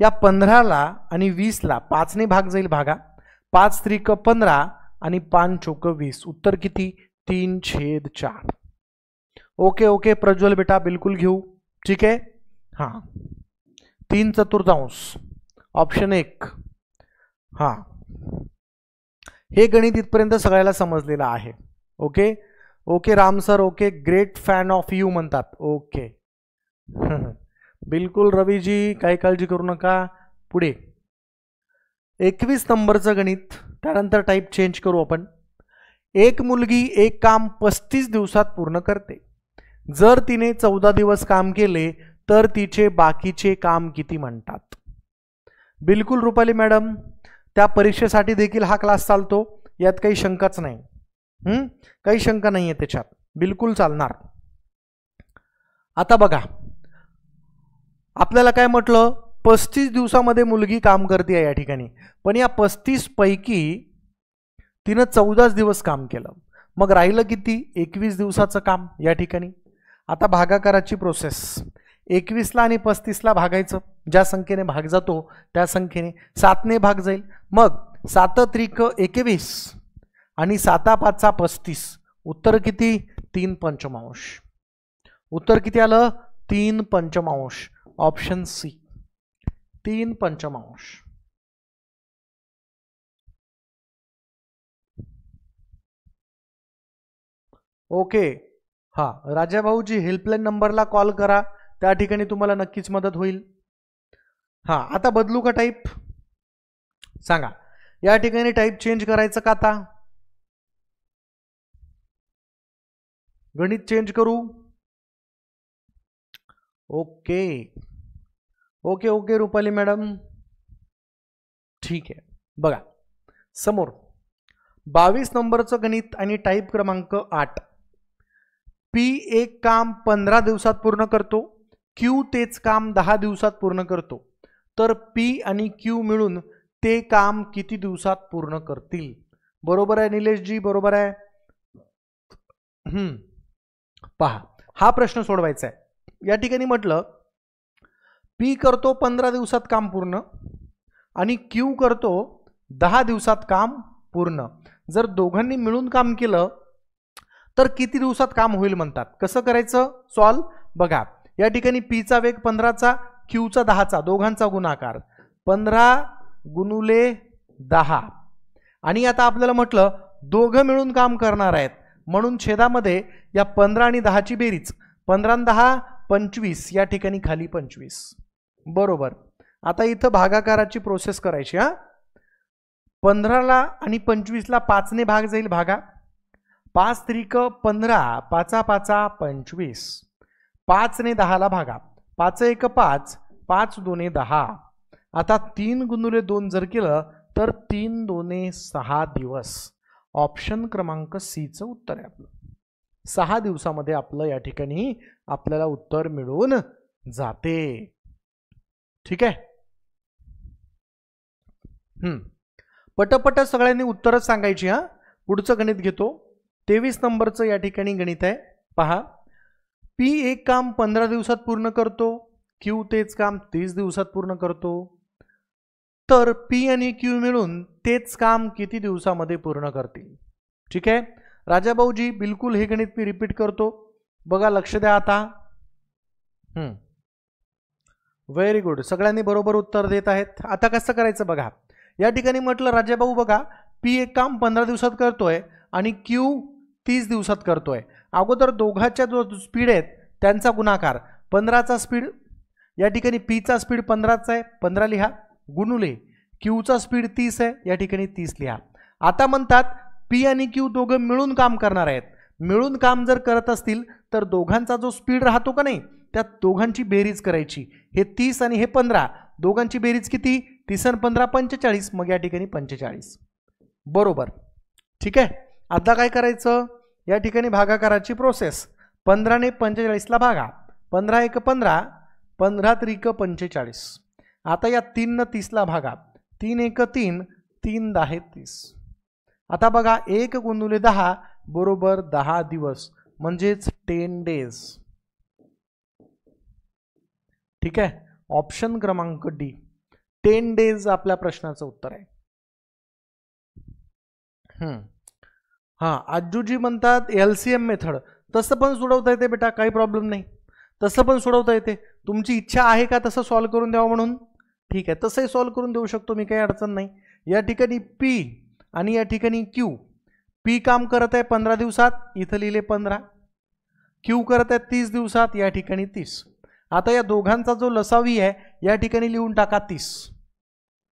या पंधराला आणि वीसला पाचने भाग जाईल भागा पाच त्रिक पंधरा आणि पाच चोक वीस उत्तर किती तीन छेद चार ओके ओके प्रज्वल बेटा बिलकुल घेऊ ठीक आहे हां तीन चतुर्थांश ऑप्शन एक हां हे गणित इथपर्यंत सगळ्याला समजलेलं आहे okay okay Ram sir okay great fan of you म्हणतात ओके बिलकुल रवीजी काही काळजी करू नका पुढे एकवीस नंबरचं गणित त्यानंतर टाईप चेंज करू आपण एक मुलगी एक काम पस्तीस दिवसात पूर्ण करते जर तिने चौदा दिवस काम केले तर तिचे बाकीचे काम किती म्हणतात बिलकुल रुपाली मॅडम त्या परीक्षेसाठी देखील हा क्लास चालतो यात काही शंकाच नाही काही शंका नाही आहे त्याच्यात बिलकुल चालणार आता बघा आपल्याला काय म्हटलं पस्तीस दिवसामध्ये मुलगी काम करते आहे या ठिकाणी पण या पस्तीसपैकी तिनं चौदाच दिवस काम केलं मग राहिलं किती एकवीस दिवसाचं काम या ठिकाणी आता भागाकाराची प्रोसेस एकवीसला आणि पस्तीसला भागायचं ज्या संख्येने भाग जातो त्या संख्येने सातने भाग जाईल मग सात त्रिक एकवीस आणि साता पाचचा पस्तीस उत्तर किती तीन पंचमांश उत्तर किती आलं तीन पंचमांश ऑप्शन सी तीन पंचमांश ओके हा भाऊजी हेल्पलाईन नंबरला कॉल करा त्या ठिकाणी तुम्हाला नक्कीच मदत होईल हा आता बदलू का टाईप सांगा या ठिकाणी टाईप चेंज करायचं का आता गणित चेंज करू okay okay okay Rupali madam ठीक आहे बघा समोर बावीस नंबरचं गणित आणि टाईप क्रमांक आठ पी एक काम पंधरा दिवसात पूर्ण करतो क्यू तेच काम दहा दिवसात पूर्ण करतो तर पी आणि क्यू मिळून ते काम किती दिवसात पूर्ण करतील बरोबर आहे निलेशजी बरोबर आहे पहा हा प्रश्न सोडवायचा आहे या ठिकाणी म्हटलं पी करतो पंधरा दिवसात काम पूर्ण आणि क्यू करतो दहा दिवसात काम पूर्ण जर दोघांनी मिळून काम केलं तर किती दिवसात काम होईल म्हणतात कसं करायचं सॉल्व बघा या ठिकाणी पीचा वेग पंधराचा क्यूचा दहाचा दोघांचा गुणाकार पंधरा गुणुले दहा आणि आता आपल्याला म्हटलं दोघं मिळून काम करणार आहेत म्हणून छेदामध्ये या पंधरा आणि दहाची बेरीज पंधरा दहा पंचवीस या ठिकाणी खाली पंचवीस बरोबर आता इथं भागाकाराची प्रोसेस करायची हां पंधराला आणि पंचवीसला पाचने भाग जाईल भागा पाच त्रिक पंधरा पाचा पाचा पंचवीस पाचने दहाला भागा पाच एक पाच पाच दोने दहा आता तीन गुणुले दोन जर केलं तर तीन दोने सहा दिवस ऑप्शन क्रमांक सीचं उत्तर आहे आपलं सहा दिवसामध्ये आपलं या ठिकाणी आपल्याला उत्तर मिळून जाते ठीक आहे पटपट सगळ्यांनी उत्तरच सांगायची हा पुढचं गणित घेतो तेवीस नंबरचं या ठिकाणी गणित आहे पहा पी एक काम पंधरा दिवसात पूर्ण करतो क्यू तेच काम तीस दिवसात पूर्ण करतो तर पी आणि क्यू मिळून तेच काम किती दिवसामध्ये पूर्ण करतील ठीक आहे भाऊजी बिलकुल हे गणित मी रिपीट करतो बघा लक्ष द्या आता व्हेरी गुड सगळ्यांनी बरोबर उत्तर देत आहेत आता कसं करायचं बघा या ठिकाणी म्हटलं भाऊ बघा पी एक काम पंधरा दिवसात करतोय आणि क्यू तीस दिवसात करतोय अगोदर दोघांच्या जो स्पीड आहेत त्यांचा गुणाकार पंधराचा स्पीड या ठिकाणी पीचा स्पीड पंधराचा आहे पंधरा लिहा गुणू गुणुले क्यूचा स्पीड तीस आहे या ठिकाणी तीस लिहा आता म्हणतात पी आणि क्यू दोघं मिळून काम करणार आहेत मिळून काम जर करत असतील तर दोघांचा जो स्पीड राहतो का नाही त्या दोघांची बेरीज करायची हे तीस आणि हे पंधरा दोघांची बेरीज किती तीस आणि पंधरा पंचेचाळीस मग या ठिकाणी पंचेचाळीस बरोबर ठीक आहे आता काय करायचं या ठिकाणी भागाकाराची प्रोसेस पंधराने पंचेचाळीसला भागा पंधरा एक पंधरा पंधरा त्रिक पंचेचाळीस आता या तीननं तीसला भागा तीन एक तीन तीन दहा तीस आता बघा एक गुंदुले दहा बरोबर दहा दिवस म्हणजेच टेन डेज ठीक आहे ऑप्शन क्रमांक डी टेन डेज आपल्या प्रश्नाचं उत्तर आहे हां आजूजी म्हणतात एल सी एम मेथड तसं पण सोडवता येते बेटा काही प्रॉब्लेम नाही तसं पण सोडवता येते तुमची इच्छा आहे का तसं सॉल्व करून द्यावं म्हणून ठीक आहे तसंही सॉल्व करून देऊ शकतो मी काही अडचण नाही या ठिकाणी पी आणि या ठिकाणी क्यू पी काम करत आहे पंधरा दिवसात इथं लिहिले पंधरा क्यू करत आहे तीस दिवसात या ठिकाणी तीस आता या दोघांचा जो लसावी आहे या ठिकाणी लिहून टाका तीस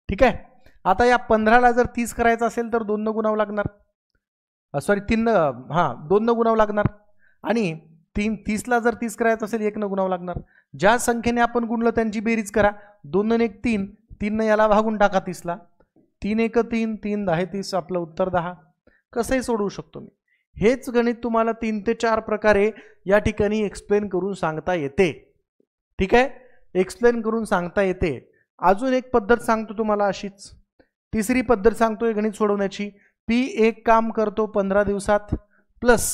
ठीक आहे आता या पंधराला जर तीस करायचं असेल तर दोन गुणावं लागणार सॉरी तीन हां दोन गुणावं लागणार आणि तीन तीसला जर तीस करायचं असेल एक न गुणाव लागणार ज्या संख्येने आपण गुणलं त्यांची बेरीज करा दोन एक तीन तीननं याला भागून टाका तीसला तीन एक तीन तीन दहा तीस आपलं उत्तर दहा कसंही सोडवू शकतो मी हेच गणित तुम्हाला तीन ते चार प्रकारे या ठिकाणी एक्सप्लेन करून सांगता येते ठीक आहे एक्सप्लेन करून सांगता येते अजून एक पद्धत सांगतो तुम्हाला अशीच तिसरी पद्धत सांगतो गणित सोडवण्याची पी एक काम करतो पंधरा दिवसात प्लस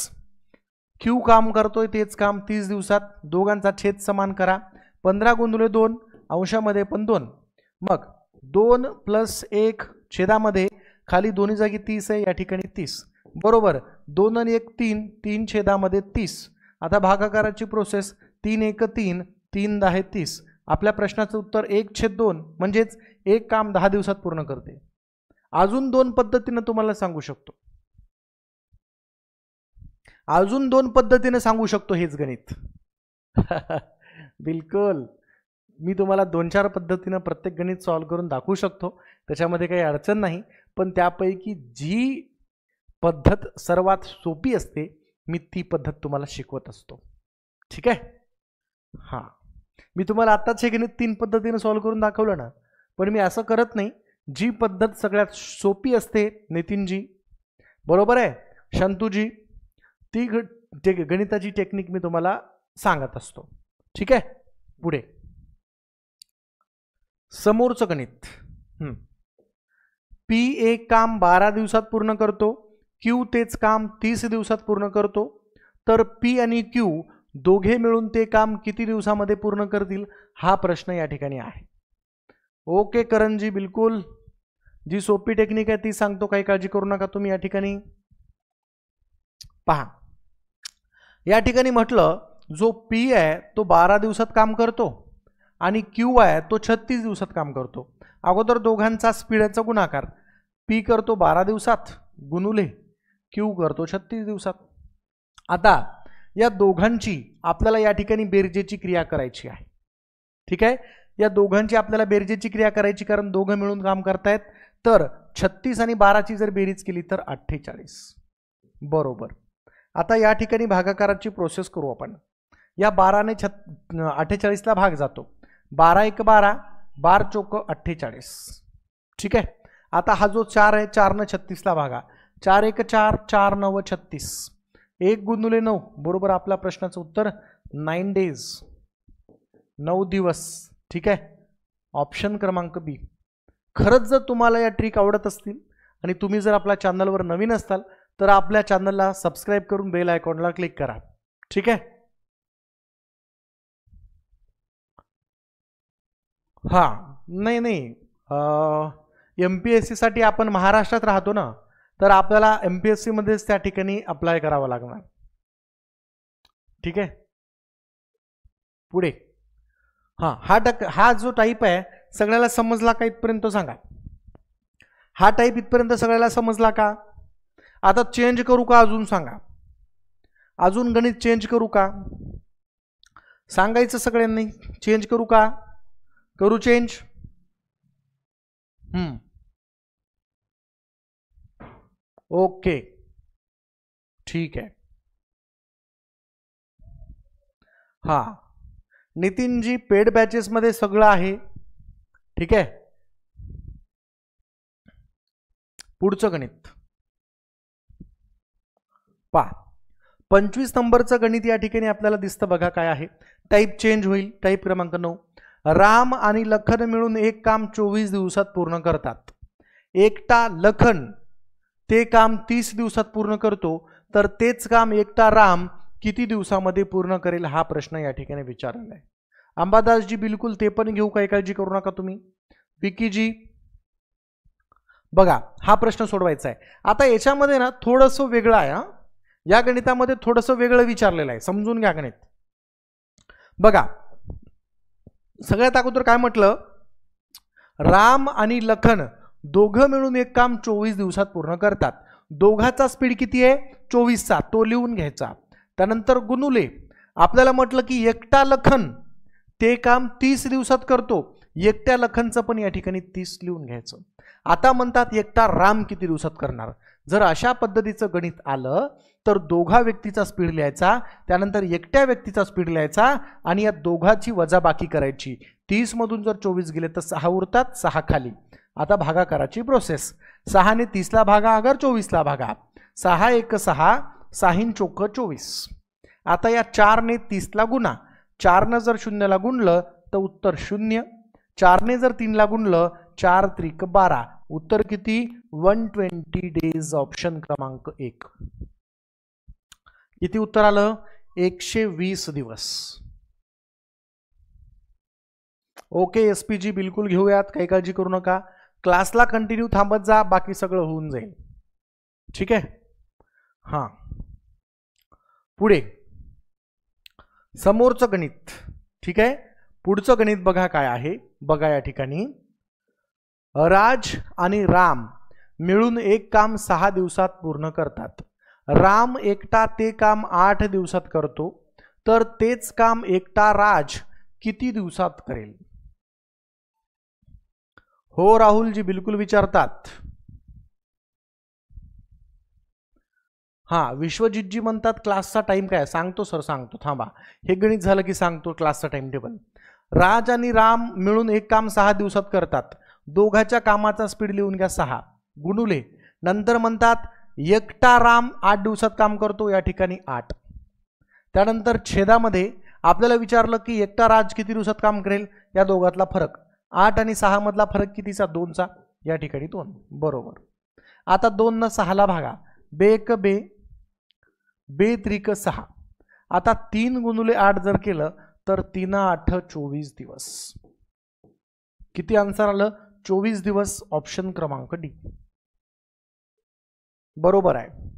क्यू काम करतोय तेच काम तीस दिवसात दोघांचा छेद समान करा पंधरा गोंधळे दोन अंशामध्ये पण दोन मग दोन प्लस एक छेदामध्ये खाली दोन्ही जागी तीस आहे या ठिकाणी तीस बरोबर दोन आणि एक तीन तीन छेदामध्ये तीस आता भागाकाराची प्रोसेस तीन एक तीन तीन दहा तीस आपल्या प्रश्नाचं उत्तर एक छेद दोन म्हणजेच एक काम दहा दिवसात पूर्ण करते अजून दोन पद्धतीनं तुम्हाला सांगू शकतो अजून दोन पद्धतीनं सांगू शकतो हेच गणित बिलकुल मी तुम्हाला दोन चार पद्धतीनं प्रत्येक गणित सॉल्व्ह करून दाखवू शकतो त्याच्यामध्ये काही अडचण नाही पण त्यापैकी जी पद्धत सर्वात सोपी असते मी ती पद्धत तुम्हाला शिकवत असतो ठीक आहे हां मी तुम्हाला आत्ताच हे गणित तीन पद्धतीने सॉल्व्ह करून दाखवलं ना पण मी असं करत नाही जी पद्धत सगळ्यात सोपी असते नितीनजी बरोबर आहे शंतूजी ती गणिताची टेक्निक मी तुम्हाला सांगत असतो ठीक आहे पुढे समोरचं गणित पी ए काम बारा दिवसात पूर्ण करतो क्यू तेच काम तीस दिवसात पूर्ण करतो तर पी आणि क्यू दोघे मिळून ते काम किती दिवसामध्ये पूर्ण करतील हा प्रश्न या ठिकाणी आहे ओके करणजी बिलकुल जी सोपी टेक्निक आहे ती सांगतो काही काळजी करू नका तुम्ही या ठिकाणी पहा या ठिकाणी म्हटलं जो पी आहे तो बारा दिवसात काम करतो आणि क्यू आहे तो छत्तीस दिवसात काम करतो अगोदर दोघांचा स्पीडचा गुणाकार पी करतो बारा दिवसात गुणुले क्यू करतो छत्तीस दिवसात आता या दोघांची आपल्याला या ठिकाणी बेरजेची क्रिया करायची आहे ठीक आहे या दोघांची आपल्याला बेरजेची क्रिया करायची कारण दोघं मिळून काम करतायत तर छत्तीस आणि बाराची जर बेरीज केली तर अठ्ठेचाळीस बरोबर आता या ठिकाणी भागाकाराची प्रोसेस करू आपण या बाराने छत् अठ्ठेचाळीसला भाग जातो बारा एक बारा बार चोक अठ्ठेचाळीस ठीक आहे आता हा जो चार आहे चारनं छत्तीसला भागा चार एक चार चार नव छत्तीस एक गुंदुले नऊ बरोबर आपल्या प्रश्नाचं उत्तर नाईन डेज नऊ दिवस ठीक आहे ऑप्शन क्रमांक बी खरंच जर तुम्हाला या ट्रिक आवडत असतील आणि तुम्ही जर आपल्या चॅनलवर नवीन असताल तर आपल्या चॅनलला सबस्क्राईब करून बेल आयकॉनला क्लिक करा ठीक आहे हां नाही नाही एम पी एस सीसाठी आपण महाराष्ट्रात राहतो ना तर आपल्याला एम पी एस सीमध्येच त्या ठिकाणी अप्लाय करावं लागणार ठीक आहे पुढे हां हा टक हा जो टाईप आहे सगळ्याला समजला का इथपर्यंत सांगा हा टाईप इथपर्यंत सगळ्याला समजला का आता चेंज करू का अजून सांगा अजून गणित चेंज करू का सांगायचं सगळ्यांनी चेंज करू का करू चेंज हम्म ओके ठीक आहे हा जी पेड बॅचेसमध्ये सगळं आहे ठीक आहे पुढचं गणित पा पंचवीस नंबरचं गणित या ठिकाणी आपल्याला दिसतं बघा काय आहे टाईप चेंज होईल टाइप क्रमांक नऊ राम आणि लखन मिळून एक काम चोवीस दिवसात पूर्ण करतात एकटा लखन ते काम तीस दिवसात पूर्ण करतो तर तेच काम एकटा राम किती दिवसामध्ये पूर्ण करेल हा प्रश्न या ठिकाणी विचारलेला आहे अंबादासजी बिलकुल ते पण घेऊ काही काळजी करू नका तुम्ही विकीजी बघा हा प्रश्न सोडवायचा आहे आता याच्यामध्ये ना थोडंसं वेगळं आहे या गणितामध्ये थोडंसं वेगळं विचारलेलं आहे समजून घ्या गणित बघा सगळ्यात अगोदर काय म्हटलं राम आणि लखन दोघं मिळून एक काम चोवीस दिवसात पूर्ण करतात दोघाचा स्पीड किती आहे चोवीसचा तो लिहून घ्यायचा त्यानंतर गुनुले आपल्याला म्हटलं की एकटा लखन ते काम तीस दिवसात करतो एकट्या लखनचं पण या ठिकाणी तीस लिहून घ्यायचं आता म्हणतात एकटा राम किती दिवसात करणार जर अशा पद्धतीचं गणित आलं तर दोघा व्यक्तीचा स्पीड लिहायचा त्यानंतर एकट्या व्यक्तीचा स्पीड लिहायचा आणि या दोघाची वजाबाकी करायची तीसमधून जर चोवीस गेले तर सहा उरतात सहा खाली आता भागाकाराची प्रोसेस सहाने तीसला भागा अगर चोवीसला भागा सहा एक सहा साहीन चोख चोवीस आता या चारने तीसला गुणा न जर शून्यला गुणलं तर उत्तर शून्य चारने जर तीनला गुणलं चार त्रिक बारा उत्तर किती वन ट्वेंटी डेज ऑप्शन क्रमांक एक किती उत्तर आलं एकशे वीस दिवस ओके एस पी जी बिलकुल घेऊयात काही काळजी करू नका क्लासला कंटिन्यू थांबत जा बाकी सगळं होऊन जाईल ठीक आहे हां पुढे समोरचं गणित ठीक आहे पुढचं गणित बघा काय आहे बघा या ठिकाणी राज आणि राम मिळून एक काम सहा दिवसात पूर्ण करतात राम एकटा ते काम आठ दिवसात करतो तर तेच काम एकटा राज किती दिवसात करेल हो राहुलजी बिलकुल विचारतात हां विश्वजितजी म्हणतात क्लासचा टाईम काय सांगतो सर सांगतो थांबा हे गणित झालं की सांगतो क्लासचा टाइम टेबल राज आणि राम मिळून एक काम सहा दिवसात करतात दोघाच्या कामाचा स्पीड लिहून घ्या सहा गुणुले नंतर म्हणतात एकटा राम आठ दिवसात काम करतो या ठिकाणी आठ त्यानंतर छेदामध्ये आपल्याला विचारलं की एकटा राज किती दिवसात काम करेल या दोघातला फरक आठ आणि सहा मधला फरक कितीचा दोनचा या ठिकाणी दोन बरोबर आता दोन न सहाला भागा बे एक बे बे त्रिक सहा आता तीन गुणुले आठ जर केलं तर तीन आठ चोवीस दिवस किती आन्सर आलं चोवीस दिवस ऑप्शन क्रमांक डी बरोबर आहे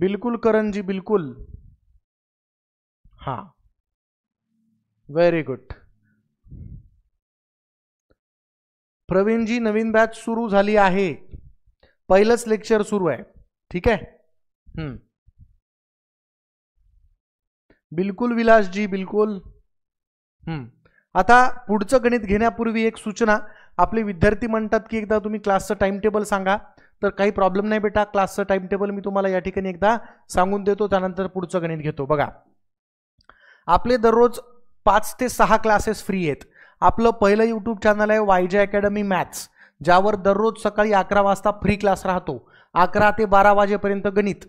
बिलकुल करंजी बिलकुल हां व्हेरी गुड प्रवीणजी नवीन बॅच सुरू झाली आहे पहिलंच लेक्चर सुरू आहे ठीक आहे बिलकुल विलासजी बिलकुल आता पुढचं गणित घेण्यापूर्वी एक सूचना आपले विद्यार्थी म्हणतात की एकदा तुम्ही क्लासचं टाइम टेबल सांगा तर काही प्रॉब्लेम नाही बेटा क्लासचं टाइम टेबल मी तुम्हाला या ठिकाणी एकदा सांगून देतो त्यानंतर पुढचं गणित घेतो बघा आपले दररोज पाच ते सहा क्लासेस फ्री आहेत आपलं पहिलं यूट्यूब चॅनल आहे वायजे अकॅडमी मॅथ्स ज्यावर दररोज सकाळी अकरा वाजता फ्री क्लास राहतो अकरा ते बारा वाजेपर्यंत गणित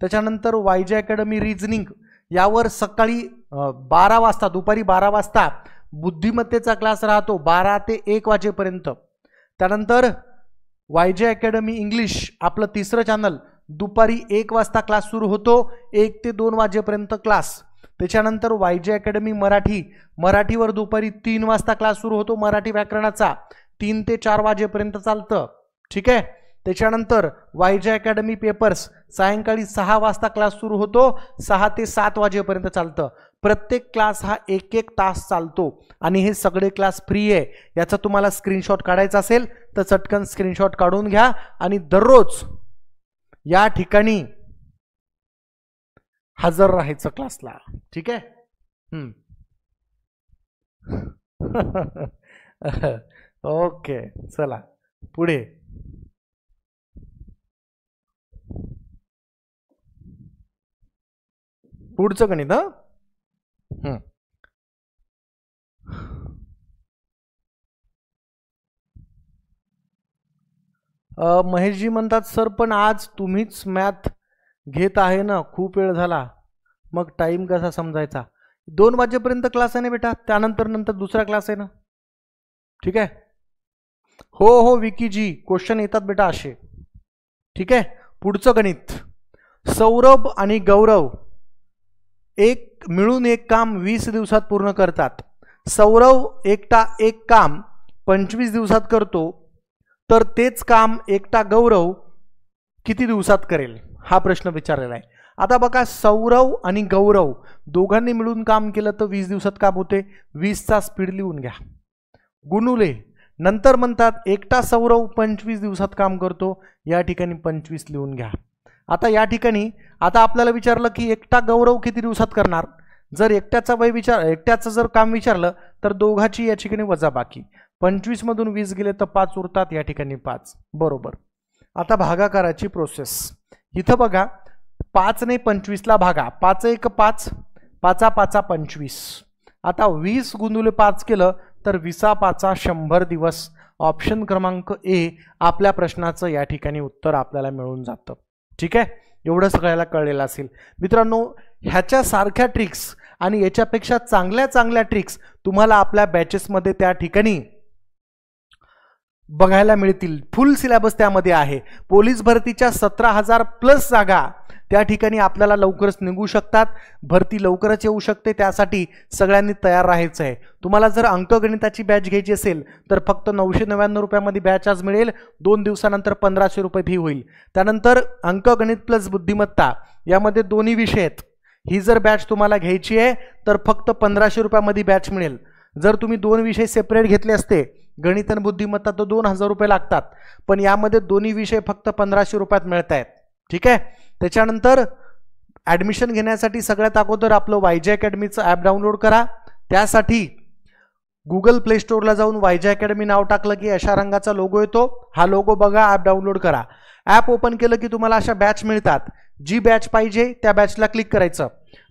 त्याच्यानंतर वायजे अकॅडमी रिजनिंग यावर सकाळी बारा वाजता दुपारी बारा वाजता बुद्धिमत्तेचा क्लास राहतो बारा ते एक वाजेपर्यंत त्यानंतर वायजे अकॅडमी इंग्लिश आपलं तिसरं चॅनल दुपारी एक वाजता क्लास सुरू होतो एक ते दोन वाजेपर्यंत क्लास त्याच्यानंतर वाय जे अकॅडमी मराठी मराठीवर दुपारी तीन वाजता क्लास सुरू होतो मराठी व्याकरणाचा तीन ते चार वाजेपर्यंत चालतं ठीक आहे त्याच्यानंतर वाय जे अकॅडमी पेपर्स सायंकाळी सहा वाजता क्लास सुरू होतो सहा ते सात वाजेपर्यंत चालतं प्रत्येक क्लास हा एक एक तास चालतो आणि हे सगळे क्लास फ्री आहे याचा तुम्हाला स्क्रीनशॉट काढायचा असेल तर चटकन स्क्रीनशॉट काढून घ्या आणि दररोज या ठिकाणी हजर राहायचं क्लासला ठीक आहे ओके चला पुढे पुढचं गणित हं महेशजी म्हणतात सर पण आज तुम्हीच मॅथ घेत आहे ना खूप वेळ झाला मग टाईम कसा समजायचा दोन वाजेपर्यंत क्लास आहे ना बेटा त्यानंतर नंतर दुसरा क्लास आहे ना ठीक आहे हो हो विकी जी क्वेश्चन येतात बेटा असे ठीक आहे पुढचं गणित सौरभ आणि गौरव एक मिळून एक काम वीस दिवसात पूर्ण करतात सौरव एकटा एक काम पंचवीस दिवसात करतो तर तेच काम एकटा गौरव किती दिवसात करेल हा प्रश्न विचारलेला आहे आता बघा सौरव आणि गौरव दोघांनी मिळून काम केलं तर वीस दिवसात काम होते वीसचा स्पीड लिहून घ्या गुणुले नंतर म्हणतात एकटा सौरव पंचवीस दिवसात काम करतो या ठिकाणी पंचवीस लिहून घ्या आता या ठिकाणी आता आपल्याला विचारलं की एकटा गौरव किती दिवसात करणार जर एकट्याचा वय विचार एकट्याचं जर काम विचारलं तर दोघाची या ठिकाणी वजा बाकी पंचवीसमधून वीस गेले तर पाच उरतात या ठिकाणी पाच बरोबर आता भागाकाराची प्रोसेस इथं बघा पाचने पंचवीसला भागा पाच एक पाच पाचा पाचा पंचवीस आता वीस गुंदुले पाच केलं तर विसा पाचा शंभर दिवस ऑप्शन क्रमांक ए आपल्या प्रश्नाचं या ठिकाणी उत्तर आपल्याला मिळून जातं ठीक आहे एवढं सगळ्याला कळलेलं असेल मित्रांनो सारख्या ट्रिक्स आणि याच्यापेक्षा चांगल्या चांगल्या ट्रिक्स तुम्हाला आपल्या बॅचेसमध्ये त्या ठिकाणी बघायला मिळतील फुल सिलेबस त्यामध्ये आहे पोलीस भरतीच्या सतरा हजार प्लस जागा त्या ठिकाणी आपल्याला लवकरच निघू शकतात भरती लवकरच येऊ शकते त्यासाठी सगळ्यांनी तयार राहायचं आहे तुम्हाला जर अंकगणिताची बॅच घ्यायची असेल तर फक्त नऊशे नव्याण्णव रुपयामध्ये बॅच आज मिळेल दोन दिवसानंतर पंधराशे रुपये फी होईल त्यानंतर अंकगणित प्लस बुद्धिमत्ता यामध्ये दोन्ही विषय आहेत ही जर बॅच तुम्हाला घ्यायची आहे तर फक्त पंधराशे रुपयामध्ये बॅच मिळेल जर तुम्ही दोन विषय सेपरेट घेतले असते गणित आणि बुद्धिमत्ता तर दोन हजार रुपये लागतात पण यामध्ये दोन्ही विषय फक्त पंधराशे रुपयात मिळत आहेत ठीक आहे त्याच्यानंतर ॲडमिशन घेण्यासाठी सगळ्यात अगोदर आपलं वायजे अकॅडमीचं ॲप डाउनलोड करा त्यासाठी गुगल प्ले स्टोअरला जाऊन वायजे अकॅडमी नाव टाकलं की अशा रंगाचा लोगो येतो हा लोगो बघा ॲप डाउनलोड करा ॲप ओपन केलं की तुम्हाला अशा बॅच मिळतात जी बॅच पाहिजे त्या बॅचला क्लिक करायचं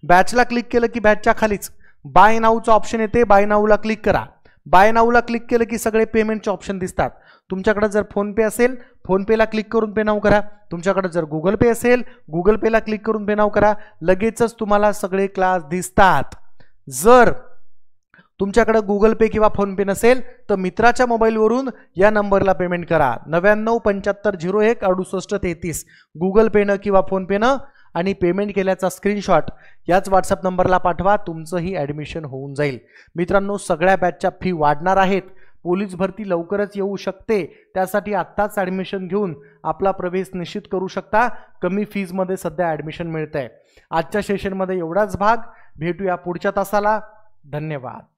बॅचला क्लिक केलं की बॅचच्या खालीच बाय नाऊचं ऑप्शन येते बाय नाऊला क्लिक करा बाय नावला क्लिक केलं की सगळे पेमेंटचे ऑप्शन दिसतात तुमच्याकडं जर फोनपे असेल फोनपेला क्लिक करून पे नाव करा तुमच्याकडं जर गुगल पे असेल गुगल पेला क्लिक करून पे नाव करा लगेचच तुम्हाला सगळे क्लास दिसतात जर तुमच्याकडं गुगल पे किंवा फोनपे नसेल तर मित्राच्या मोबाईलवरून या नंबरला पेमेंट करा नव्याण्णव पंच्याहत्तर झिरो एक अडुसष्ट तेहतीस गुगल पेनं किंवा फोनपेनं आणि पेमेंट केल्याचा स्क्रीनशॉट याच व्हॉट्सअप नंबरला पाठवा तुमचंही ॲडमिशन होऊन जाईल मित्रांनो सगळ्या बॅचच्या फी वाढणार आहेत पोलीस भरती लवकरच येऊ शकते त्यासाठी आत्ताच ॲडमिशन घेऊन आपला प्रवेश निश्चित करू शकता कमी फीजमध्ये सध्या ॲडमिशन मिळतं आहे आजच्या सेशनमध्ये एवढाच भाग भेटूया पुढच्या तासाला धन्यवाद